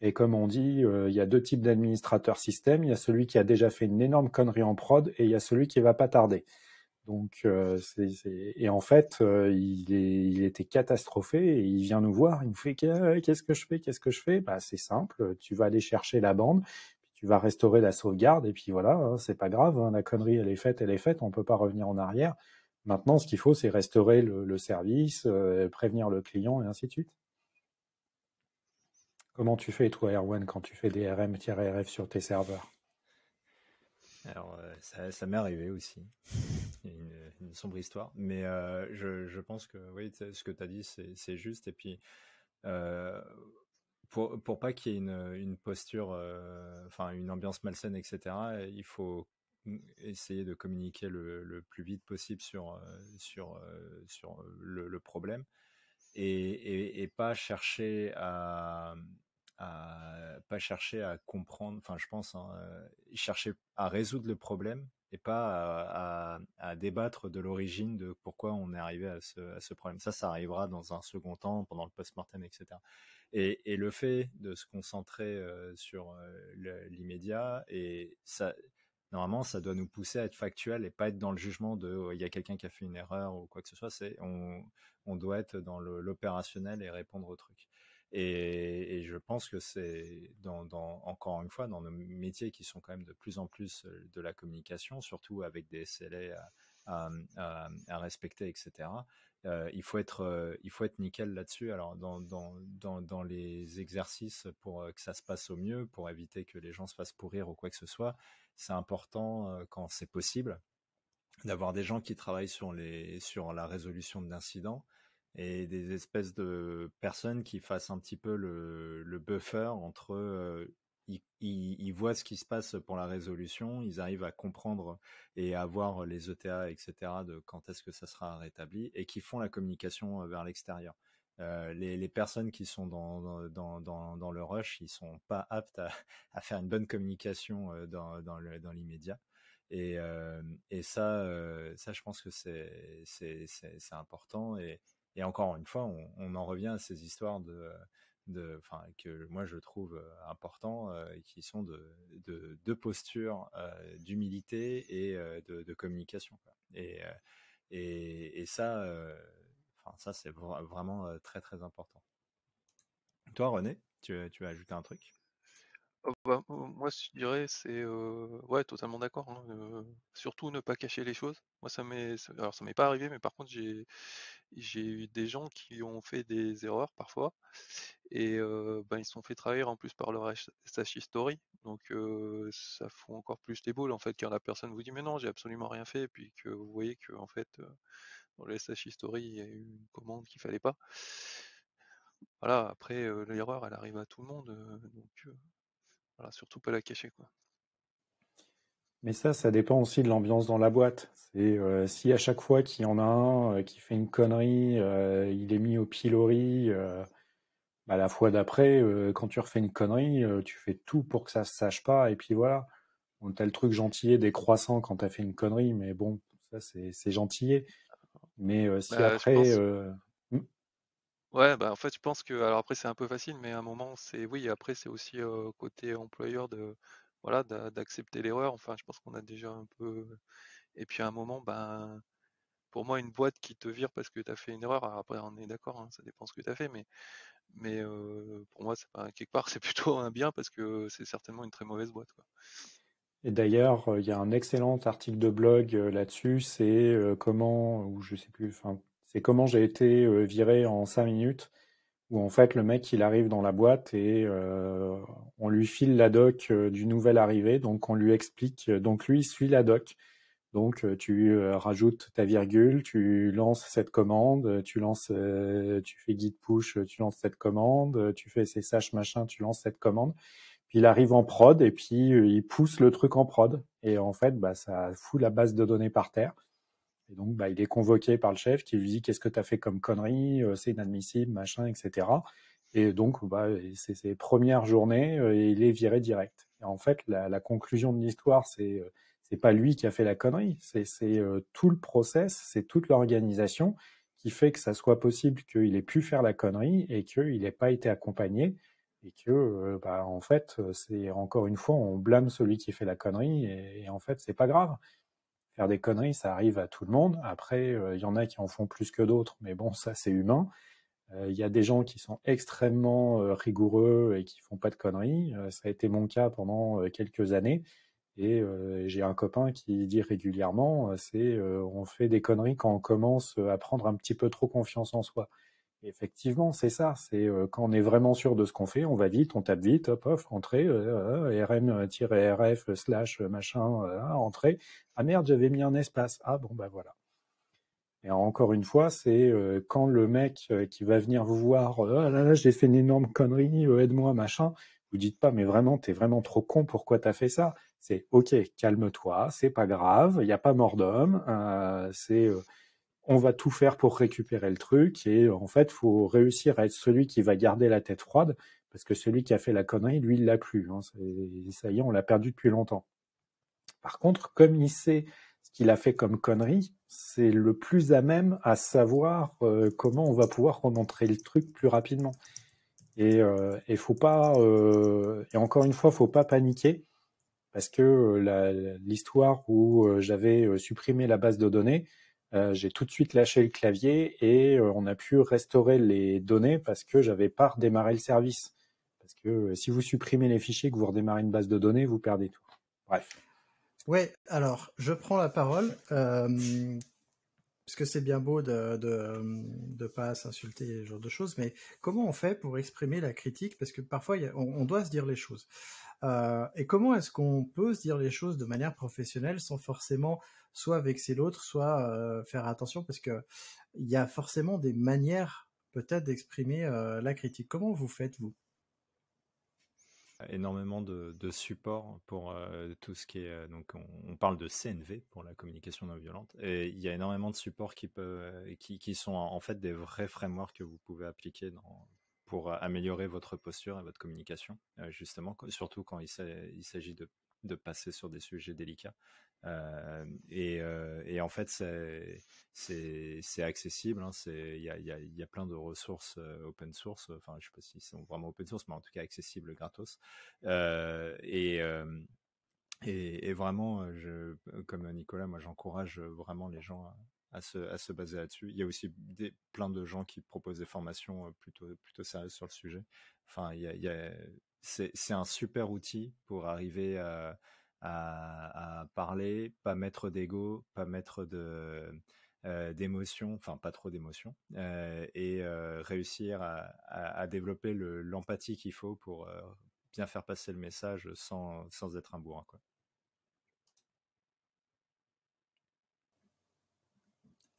Et comme on dit, il y a deux types d'administrateurs système. Il y a celui qui a déjà fait une énorme connerie en prod et il y a celui qui ne va pas tarder. Donc, euh, et en fait, euh, il, est, il, était catastrophé et il vient nous voir. Il nous fait qu'est-ce que je fais, qu'est-ce que je fais Bah, c'est simple. Tu vas aller chercher la bande, puis tu vas restaurer la sauvegarde et puis voilà, hein, c'est pas grave. Hein, la connerie, elle est faite, elle est faite. On peut pas revenir en arrière. Maintenant, ce qu'il faut, c'est restaurer le, service, euh, prévenir le client et ainsi de suite. Comment tu fais toi, Erwan, quand tu fais des RM-RF sur tes serveurs alors, euh, ça, m'est arrivé aussi. une, une, sombre histoire. Mais euh, je, pense que oui, ce que tu as dit, c'est juste. Et puis, euh, pour, ne pas qu'il y ait une, posture, enfin, une ambiance malsaine, etc., il faut essayer de communiquer le, plus vite possible sur, sur, sur le, problème et, et, pas chercher à, à pas chercher à comprendre, enfin je pense, hein, euh, chercher à résoudre le problème et pas à, débattre de l'origine de pourquoi on est arrivé à ce, problème. Ça, ça arrivera dans un second temps, pendant le post-mortem, etc. Et, le fait de se concentrer euh, sur euh, l'immédiat, et ça, normalement, ça doit nous pousser à être factuel et pas être dans le jugement de oh, il y a quelqu'un qui a fait une erreur ou quoi que ce soit. C'est on, on doit être dans l'opérationnel et répondre au truc. Et, je pense que c'est, encore une fois, dans nos métiers qui sont quand même de plus en plus euh, de la communication, surtout avec des SLA à, respecter, etc. Euh, euh, il faut être, nickel là-dessus. Alors dans, les exercices pour que ça se passe au mieux, pour éviter que les gens se fassent pourrir ou quoi que ce soit, c'est important quand c'est possible d'avoir des gens qui travaillent sur sur la résolution d'incidents et des espèces de personnes qui fassent un petit peu le, le buffer entre euh, ils, ils, voient ce qui se passe pour la résolution, ils arrivent à comprendre et à avoir les ETA, etc., de quand est-ce que ça sera rétabli, et qui font la communication euh, vers l'extérieur. Euh, les, les, personnes qui sont dans, dans, dans, le rush, ils sont pas aptes à, [LAUGHS] faire une bonne communication dans, dans l'immédiat. Et, et, ça, ça, je pense que c'est important. Et, et encore une fois, on, en revient à ces histoires de, de que moi je trouve euh, important, et euh, qui sont de, de, postures, euh, d'humilité et de, communication. Et, ça, ça c'est vraiment très très important. Toi, René, tu, tu as un truc Oh, bah, moi, je dirais, c'est ouais, totalement d'accord. Hein, surtout ne pas cacher les choses. Moi, ça m'est, alors ça m'est pas arrivé, mais par contre, j'ai j'ai eu des gens qui ont fait des erreurs parfois, et ben, ils se sont fait trahir en plus par leur Donc, ça fout encore plus des boules en fait, quand la personne vous dit mais non, j'ai absolument rien fait, et puis que vous voyez que en fait, dans le SH history il y a eu une commande qu'il fallait pas. Voilà. Après, l'erreur, elle arrive à tout le monde, donc surtout pas la cacher. Quoi. Mais ça, ça dépend aussi de l'ambiance dans la boîte. C'est euh, si à chaque fois qu'il y en a un euh, qui fait une connerie, euh, il est mis au pilori. à bah, la fois d'après, quand tu refais une connerie, tu fais tout pour que ça se sache pas. Et puis voilà, on t'a le truc gentillet des croissants quand tu as fait une connerie, mais bon, ça c'est gentillet. Mais si bah, après, Ouais, bah en fait, je pense que alors après c'est un peu facile, mais à un moment c'est oui. Après c'est aussi côté employeur de voilà d'accepter l'erreur. Enfin, je pense qu'on a déjà un peu. Et puis à un moment, ben pour moi une boîte qui te vire parce que tu as fait une erreur. Après, on est d'accord, hein, ça dépend ce que tu as fait, mais mais pour moi, c'est quelque part, [LAUGHS] c'est plutôt un bien parce que c'est certainement une très mauvaise boîte. Et d'ailleurs, il y a un excellent article de blog là-dessus, c'est comment, ou je sais plus, enfin, c'est comment j'ai été euh, viré en cinq minutes, où en fait le mec il arrive dans la boîte et euh, on lui file la doc euh, du nouvel arrivé, donc on lui explique, donc lui il suit la doc. Donc tu rajoutes ta virgule, tu lances cette commande, tu lances, tu fais guide push, tu lances cette commande, tu fais ssh machin, tu lances cette commande. Puis il arrive en prod et puis il pousse le truc en prod. Et en fait, bah, ça fout la base de données par terre. Et donc, bah, il est convoqué par le chef qui lui dit qu'est-ce que tu as fait comme connerie, euh, c'est inadmissible, machin, etc. Et donc, bah, c'est ses premières journées euh, et il est viré direct. Et en fait, la, conclusion de l'histoire, c'est euh, c'est pas lui qui a fait la connerie, c'est tout le process, c'est toute l'organisation qui fait que ça soit possible qu'il ait pu faire la connerie et qu'il n'ait pas été accompagné et que bah, en fait c'est encore une fois on blâme celui qui fait la connerie et, et en fait c'est pas grave Faire des conneries, ça arrive à tout le monde. Après, euh, il y en a qui en font plus que d'autres, mais bon, ça c'est humain. Euh, il y a des gens qui sont extrêmement euh, rigoureux et qui font pas de conneries. ça a été mon cas pendant quelques années. Et j'ai un copain qui dit régulièrement, c'est on fait des conneries quand on commence à prendre un petit peu trop confiance en soi. Effectivement, c'est ça. C'est euh, quand on est vraiment sûr de ce qu'on fait, on va vite, on tape vite, hop, hop, entrée, euh, euh, rm-rf slash machin, entrée. Ah merde, j'avais mis un espace. Ah bon, ben voilà. Et encore une fois, c'est quand le mec qui va venir vous voir, ah là là, j'ai fait une énorme connerie, aide-moi, machin. Vous dites pas, mais vraiment, t'es vraiment trop con, pourquoi t'as fait ça C'est ok, calme-toi, c'est pas grave, il n'y a pas mort d'homme, c'est on va tout faire pour récupérer le truc et euh, en fait, faut réussir à être celui qui va garder la tête froide parce que celui qui a fait la connerie, lui, il l'a plus. Hein. Ça y est, on l'a perdu depuis longtemps. Par contre, comme il sait ce qu'il a fait comme connerie, c'est le plus à même à savoir euh, comment on va pouvoir remontrer le truc plus rapidement. Et, il euh, faut pas, et encore une fois, il faut pas paniquer parce que l'histoire où j'avais supprimé la base de données, euh, j'ai tout de suite lâché le clavier et euh, on a pu restaurer les données parce que j'avais pas redémarré le service. Parce que euh, si vous supprimez les fichiers, que vous redémarrez une base de données, vous perdez tout. Bref. Oui, alors je prends la parole. parce que c'est bien beau de ne de, pas s'insulter, ce genre de choses, mais comment on fait pour exprimer la critique Parce que parfois, on, doit se dire les choses. et comment est-ce qu'on peut se dire les choses de manière professionnelle sans forcément soit vexer l'autre, soit euh, faire attention parce que il y a forcément des manières peut-être d'exprimer euh, la critique. Comment vous faites vous Énormément de, supports support pour euh, tout ce qui est donc on, parle de CNV pour la communication non violente et il y a énormément de supports qui qui, qui sont en fait des vrais frameworks que vous pouvez appliquer pour améliorer votre posture et votre communication justement surtout quand il s'agit de de passer sur des sujets délicats. Euh, euh, et, en fait, c'est accessible. Il y, a, plein de ressources euh, open source. Enfin, je sais pas si sont vraiment open source, mais en tout cas accessible gratos. et, vraiment, je, comme Nicolas, moi, j'encourage vraiment les gens à, se, baser là-dessus. Il y a aussi des, plein de gens qui proposent des formations plutôt, plutôt sérieuses sur le sujet. Enfin, c'est un super outil pour arriver à à, parler, pas mettre d'ego, pas mettre de euh, d'émotion, enfin pas trop d'émotion, euh, et euh, réussir à, à, développer l'empathie qu'il faut pour bien faire passer le message sans, sans être un bourrin. Quoi.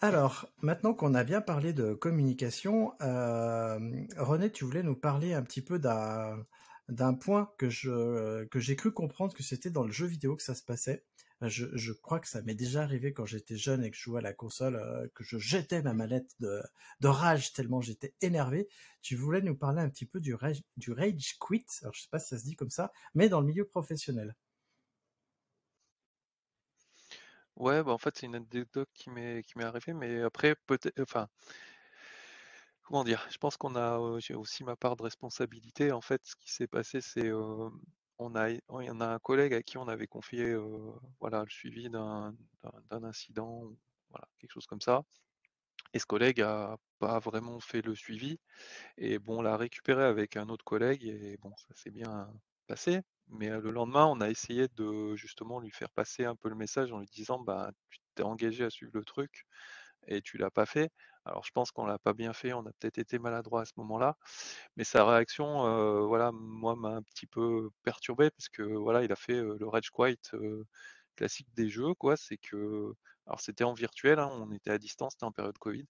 Alors, maintenant qu'on a bien parlé de communication, René, tu voulais nous parler un petit peu d'un d'un point que je euh, que j'ai cru comprendre que c'était dans le jeu vidéo que ça se passait. Euh, je, je crois que ça m'est déjà arrivé quand j'étais jeune et que je jouais à la console, euh, que je jetais ma mallette de, rage tellement j'étais énervé. Tu voulais nous parler un petit peu du rage, du rage quit, alors je sais pas si ça se dit comme ça, mais dans le milieu professionnel. Ouais, bah en fait, c'est une anecdote qui m'est arrivée, mais après, peut-être, enfin, comment dire Je pense qu'on a, j'ai aussi ma part de responsabilité. En fait, ce qui s'est passé, c'est on a, a un collègue à qui on avait confié voilà, le suivi d'un incident, quelque chose comme ça. Et ce collègue a pas vraiment fait le suivi. Et bon, on l'a récupéré avec un autre collègue et bon, ça s'est bien passé. Mais le lendemain, on a essayé de justement lui faire passer un peu le message en lui disant bah, tu t'es engagé à suivre le truc, et tu l'as pas fait. Alors je pense qu'on l'a pas bien fait, on a peut-être été maladroit à ce moment-là, mais sa réaction, euh, voilà, moi m'a un petit peu perturbé parce que voilà, il a fait euh, le rage Quiet euh, classique des jeux, quoi. C'est que, alors c'était en virtuel, hein, on était à distance, c'était en période Covid.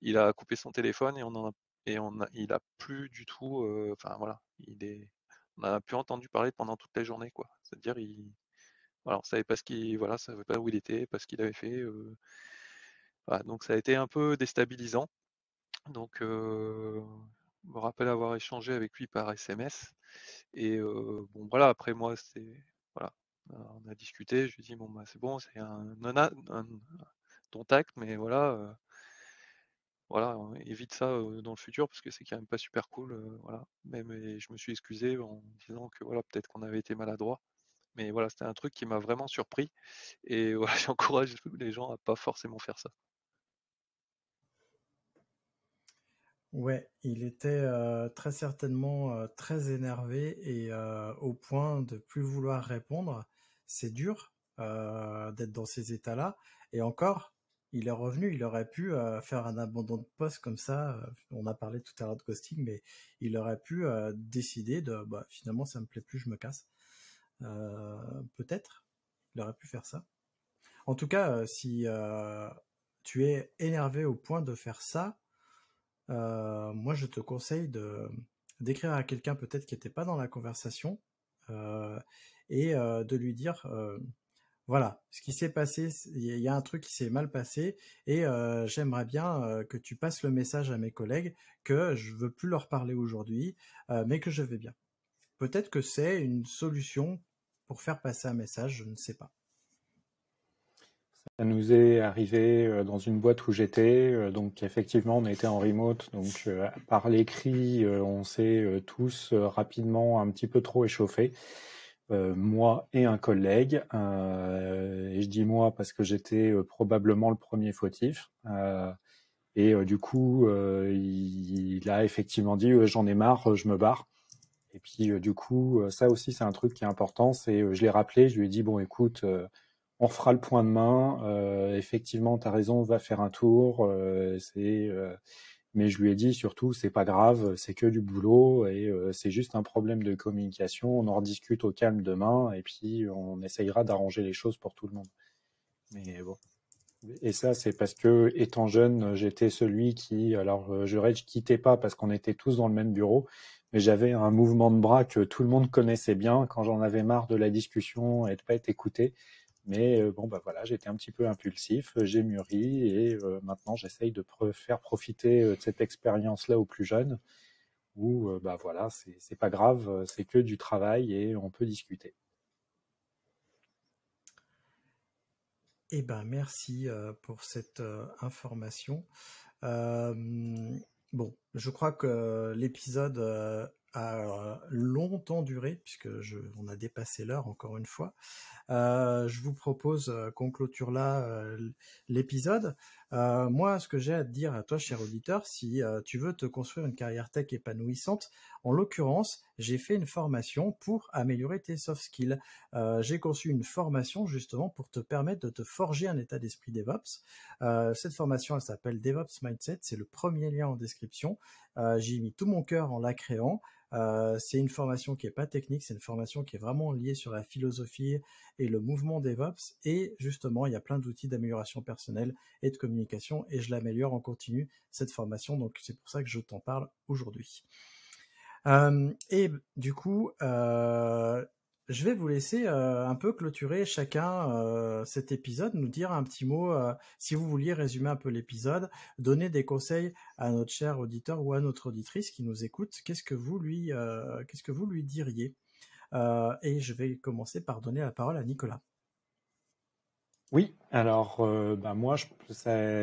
Il a coupé son téléphone et on en a, et on il a plus du tout, enfin voilà, il est, on a plus entendu parler pendant toute la journée, quoi. C'est-à-dire il, voilà, on savait pas qu'il, voilà, savait pas où il était, pas ce qu'il avait fait donc ça a été un peu déstabilisant. Donc je me rappelle avoir échangé avec lui par SMS. Et bon voilà, après moi, c'est. Voilà. on a discuté, je lui ai dit bon bah c'est bon, c'est un non un, contact, mais voilà. voilà, évite ça dans le futur parce que c'est quand même pas super cool. voilà. Même je me suis excusé en disant que voilà, peut-être qu'on avait été maladroit. Mais voilà, c'était un truc qui m'a vraiment surpris. Et [LAUGHS] voilà, j'encourage les gens à pas forcément faire ça. Ouais, il était, euh, très certainement, euh, très énervé et euh, au point de plus vouloir répondre. C'est dur, d'être dans ces états-là et encore, il est revenu, il aurait pu, faire un abandon de poste comme ça, on a parlé tout à l'heure de ghosting, mais il aurait pu, décider de: «Bah, finalement ça me plaît plus, je me casse». peut-être, il aurait pu faire ça. En tout cas, si, tu es énervé au point de faire ça, euh, moi je te conseille de d'écrire à quelqu'un peut-être qui n'était pas dans la conversation euh, et euh, de lui dire voilà ce qui s'est passé, il y, y a un truc qui s'est mal passé et j'aimerais bien que tu passes le message à mes collègues que je veux plus leur parler aujourd'hui, mais que je vais bien. Peut-être que c'est une solution pour faire passer un message, je ne sais pas. Ça nous est arrivé euh, dans une boîte où j'étais, euh, donc effectivement on était en remote, donc euh, par l'écrit on s'est tous rapidement un petit peu trop échauffés, moi et un collègue, et je dis moi parce que j'étais probablement le premier fautif, et du coup il, il, a effectivement dit j'en ai marre, je me barre. Et puis du coup ça aussi c'est un truc qui est important, c'est je l'ai rappelé, je lui ai dit bon écoute on fera le point demain. main. Euh, effectivement, tu as raison, on va faire un tour. Euh, euh, mais je lui ai dit surtout, c'est pas grave, c'est que du boulot et c'est juste un problème de communication. On en rediscute au calme demain et puis on essayera d'arranger les choses pour tout le monde. Mais bon. Et ça, c'est parce que, étant jeune, j'étais celui qui, alors je ne quittais pas parce qu'on était tous dans le même bureau, mais j'avais un mouvement de bras que tout le monde connaissait bien quand j'en avais marre de la discussion et de pas être écouté mais euh, bon, bah voilà, j'étais un petit peu impulsif, euh, j'ai mûri et euh, maintenant j'essaye de faire profiter de cette expérience-là aux plus jeunes Ou bah voilà, c'est pas grave, c'est que du travail et on peut discuter. Eh ben, merci pour cette information. bon, je crois que l'épisode a euh, longtemps duré, puisque je, on a dépassé l'heure encore une fois. Euh, je vous propose euh, qu'on clôture là l'épisode. Euh, moi, ce que j'ai à te dire à toi, cher auditeur, si euh, tu veux te construire une carrière tech épanouissante, en l'occurrence, j'ai fait une formation pour améliorer tes soft skills. Euh, j'ai conçu une formation justement pour te permettre de te forger un état d'esprit DevOps. cette formation, elle s'appelle DevOps Mindset. C'est le premier lien en description. J'ai mis tout mon cœur en la créant. Euh, c'est une formation qui est pas technique, c'est une formation qui est vraiment liée sur la philosophie et le mouvement DevOps. Et justement, il y a plein d'outils d'amélioration personnelle et de communication et je l'améliore en continu, cette formation. Donc c'est pour ça que je t'en parle aujourd'hui. Euh, et du coup, euh, je vais vous laisser euh, un peu clôturer chacun euh, cet épisode, nous dire un petit mot, euh, si vous vouliez résumer un peu l'épisode, donner des conseils à notre cher auditeur ou à notre auditrice qui nous écoute. Qu'est-ce que vous lui, qu'est-ce que vous lui diriez Et je vais commencer par donner la parole à Nicolas. Oui, alors bah, moi, je,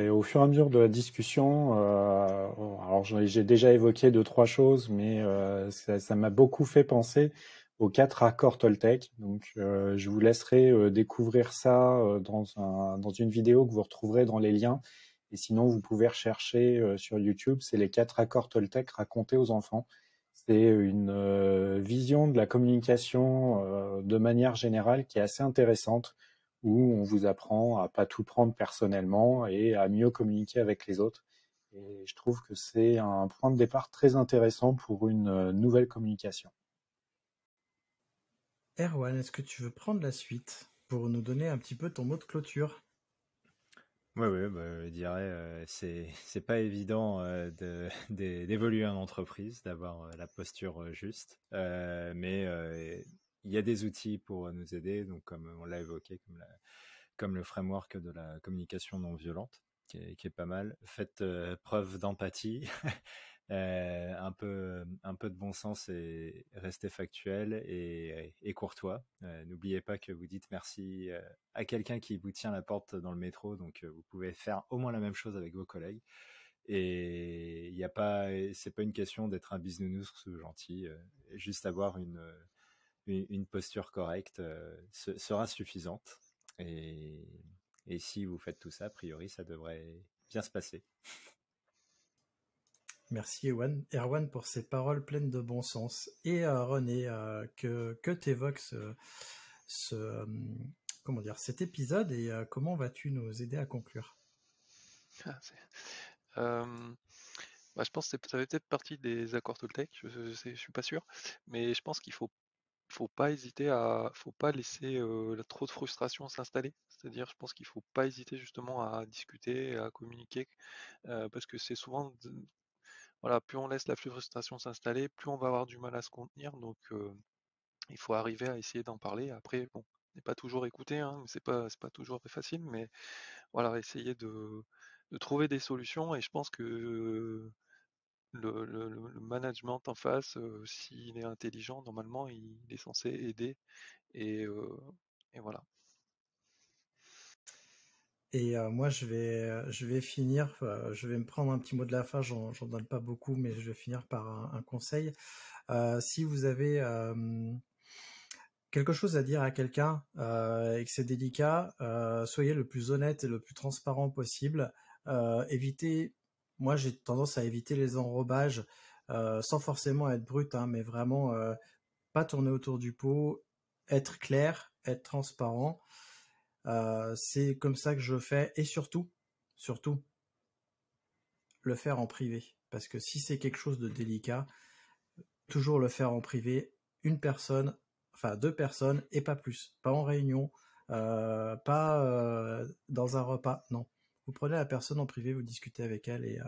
au fur et à mesure de la discussion, alors j'ai déjà évoqué deux trois choses, mais ça m'a beaucoup fait penser aux quatre accords Toltec. Donc, euh, je vous laisserai euh, découvrir ça euh, dans, dans, une vidéo que vous retrouverez dans les liens. Et sinon, vous pouvez rechercher sur YouTube, c'est les quatre accords Toltec racontés aux enfants. C'est une vision de la communication de manière générale qui est assez intéressante, où on vous apprend à pas tout prendre personnellement et à mieux communiquer avec les autres. Et je trouve que c'est un point de départ très intéressant pour une nouvelle communication. Erwan, est-ce que tu veux prendre la suite pour nous donner un petit peu ton mot de clôture oui, oui, bah, je dirais, euh, c'est c'est pas évident euh, [LAUGHS] d'évoluer en entreprise, d'avoir euh, la posture juste, mais il y a des outils pour nous aider, donc comme on l'a évoqué, comme le framework de la communication non violente, qui est, qui est pas mal. Faites preuve d'empathie [LAUGHS] Euh, un peu un peu de bon sens et restez factuel et, courtois. Euh, n'oubliez pas que vous dites merci euh, à quelqu'un qui vous tient la porte dans le métro, donc vous pouvez faire au moins la même chose avec vos collègues. Et il n'y a pas, c'est pas une question d'être un bisounours ou gentil, juste avoir une, posture correcte sera suffisante. Et, et si vous faites tout ça, a priori, ça devrait bien se passer. Merci Erwan, Erwan pour ces paroles pleines de bon sens. Et à euh, René, euh, que, que t'évoques ce, euh, comment dire, cet épisode et comment vas-tu nous aider à conclure ah, bah, Je pense que ça fait peut-être partie des accords Toltec, je ne suis pas sûr, mais je pense qu'il faut faut pas hésiter à faut pas laisser trop de frustration s'installer c'est à dire je pense qu'il faut pas hésiter justement à discuter à communiquer parce que c'est souvent plus on laisse la frustration s'installer, plus on va avoir du mal à se contenir. Donc il faut arriver à essayer d'en parler. Après, bon, n'est pas toujours écouté, hein, ce n'est pas pas toujours facile, mais voilà, essayer de, trouver des solutions. Et je pense que le, management en face, s'il est intelligent, normalement, il, est censé aider. et voilà. Et euh, moi, je vais, je vais finir, euh, je vais me prendre un petit mot de la fin, j'en donne pas beaucoup, mais je vais finir par un, conseil. Euh, si vous avez quelque chose à dire à quelqu'un et que c'est délicat, soyez le plus honnête et le plus transparent possible. évitez, moi j'ai tendance à éviter les enrobages, sans forcément être brut, hein, mais vraiment pas tourner autour du pot, être clair, être transparent. Euh, c'est comme ça que je fais et surtout, surtout, le faire en privé. Parce que si c'est quelque chose de délicat, toujours le faire en privé, une personne, enfin deux personnes et pas plus. Pas en réunion, euh, pas euh, dans un repas, non. Vous prenez la personne en privé, vous discutez avec elle et,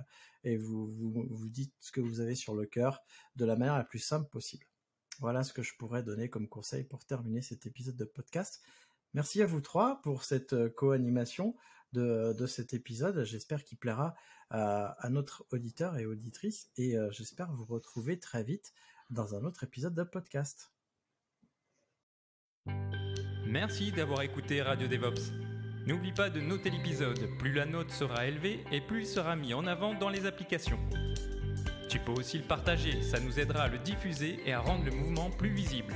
et vous, vous, vous dites ce que vous avez sur le cœur de la manière la plus simple possible. Voilà ce que je pourrais donner comme conseil pour terminer cet épisode de podcast. Merci à vous trois pour cette euh, co-animation de, de, cet épisode. J'espère qu'il plaira à, à, notre auditeur et auditrice et euh, j'espère vous retrouver très vite dans un autre épisode de podcast. Merci d'avoir écouté Radio DevOps. N'oublie pas de noter l'épisode, plus la note sera élevée et plus il sera mis en avant dans les applications. Tu peux aussi le partager, ça nous aidera à le diffuser et à rendre le mouvement plus visible.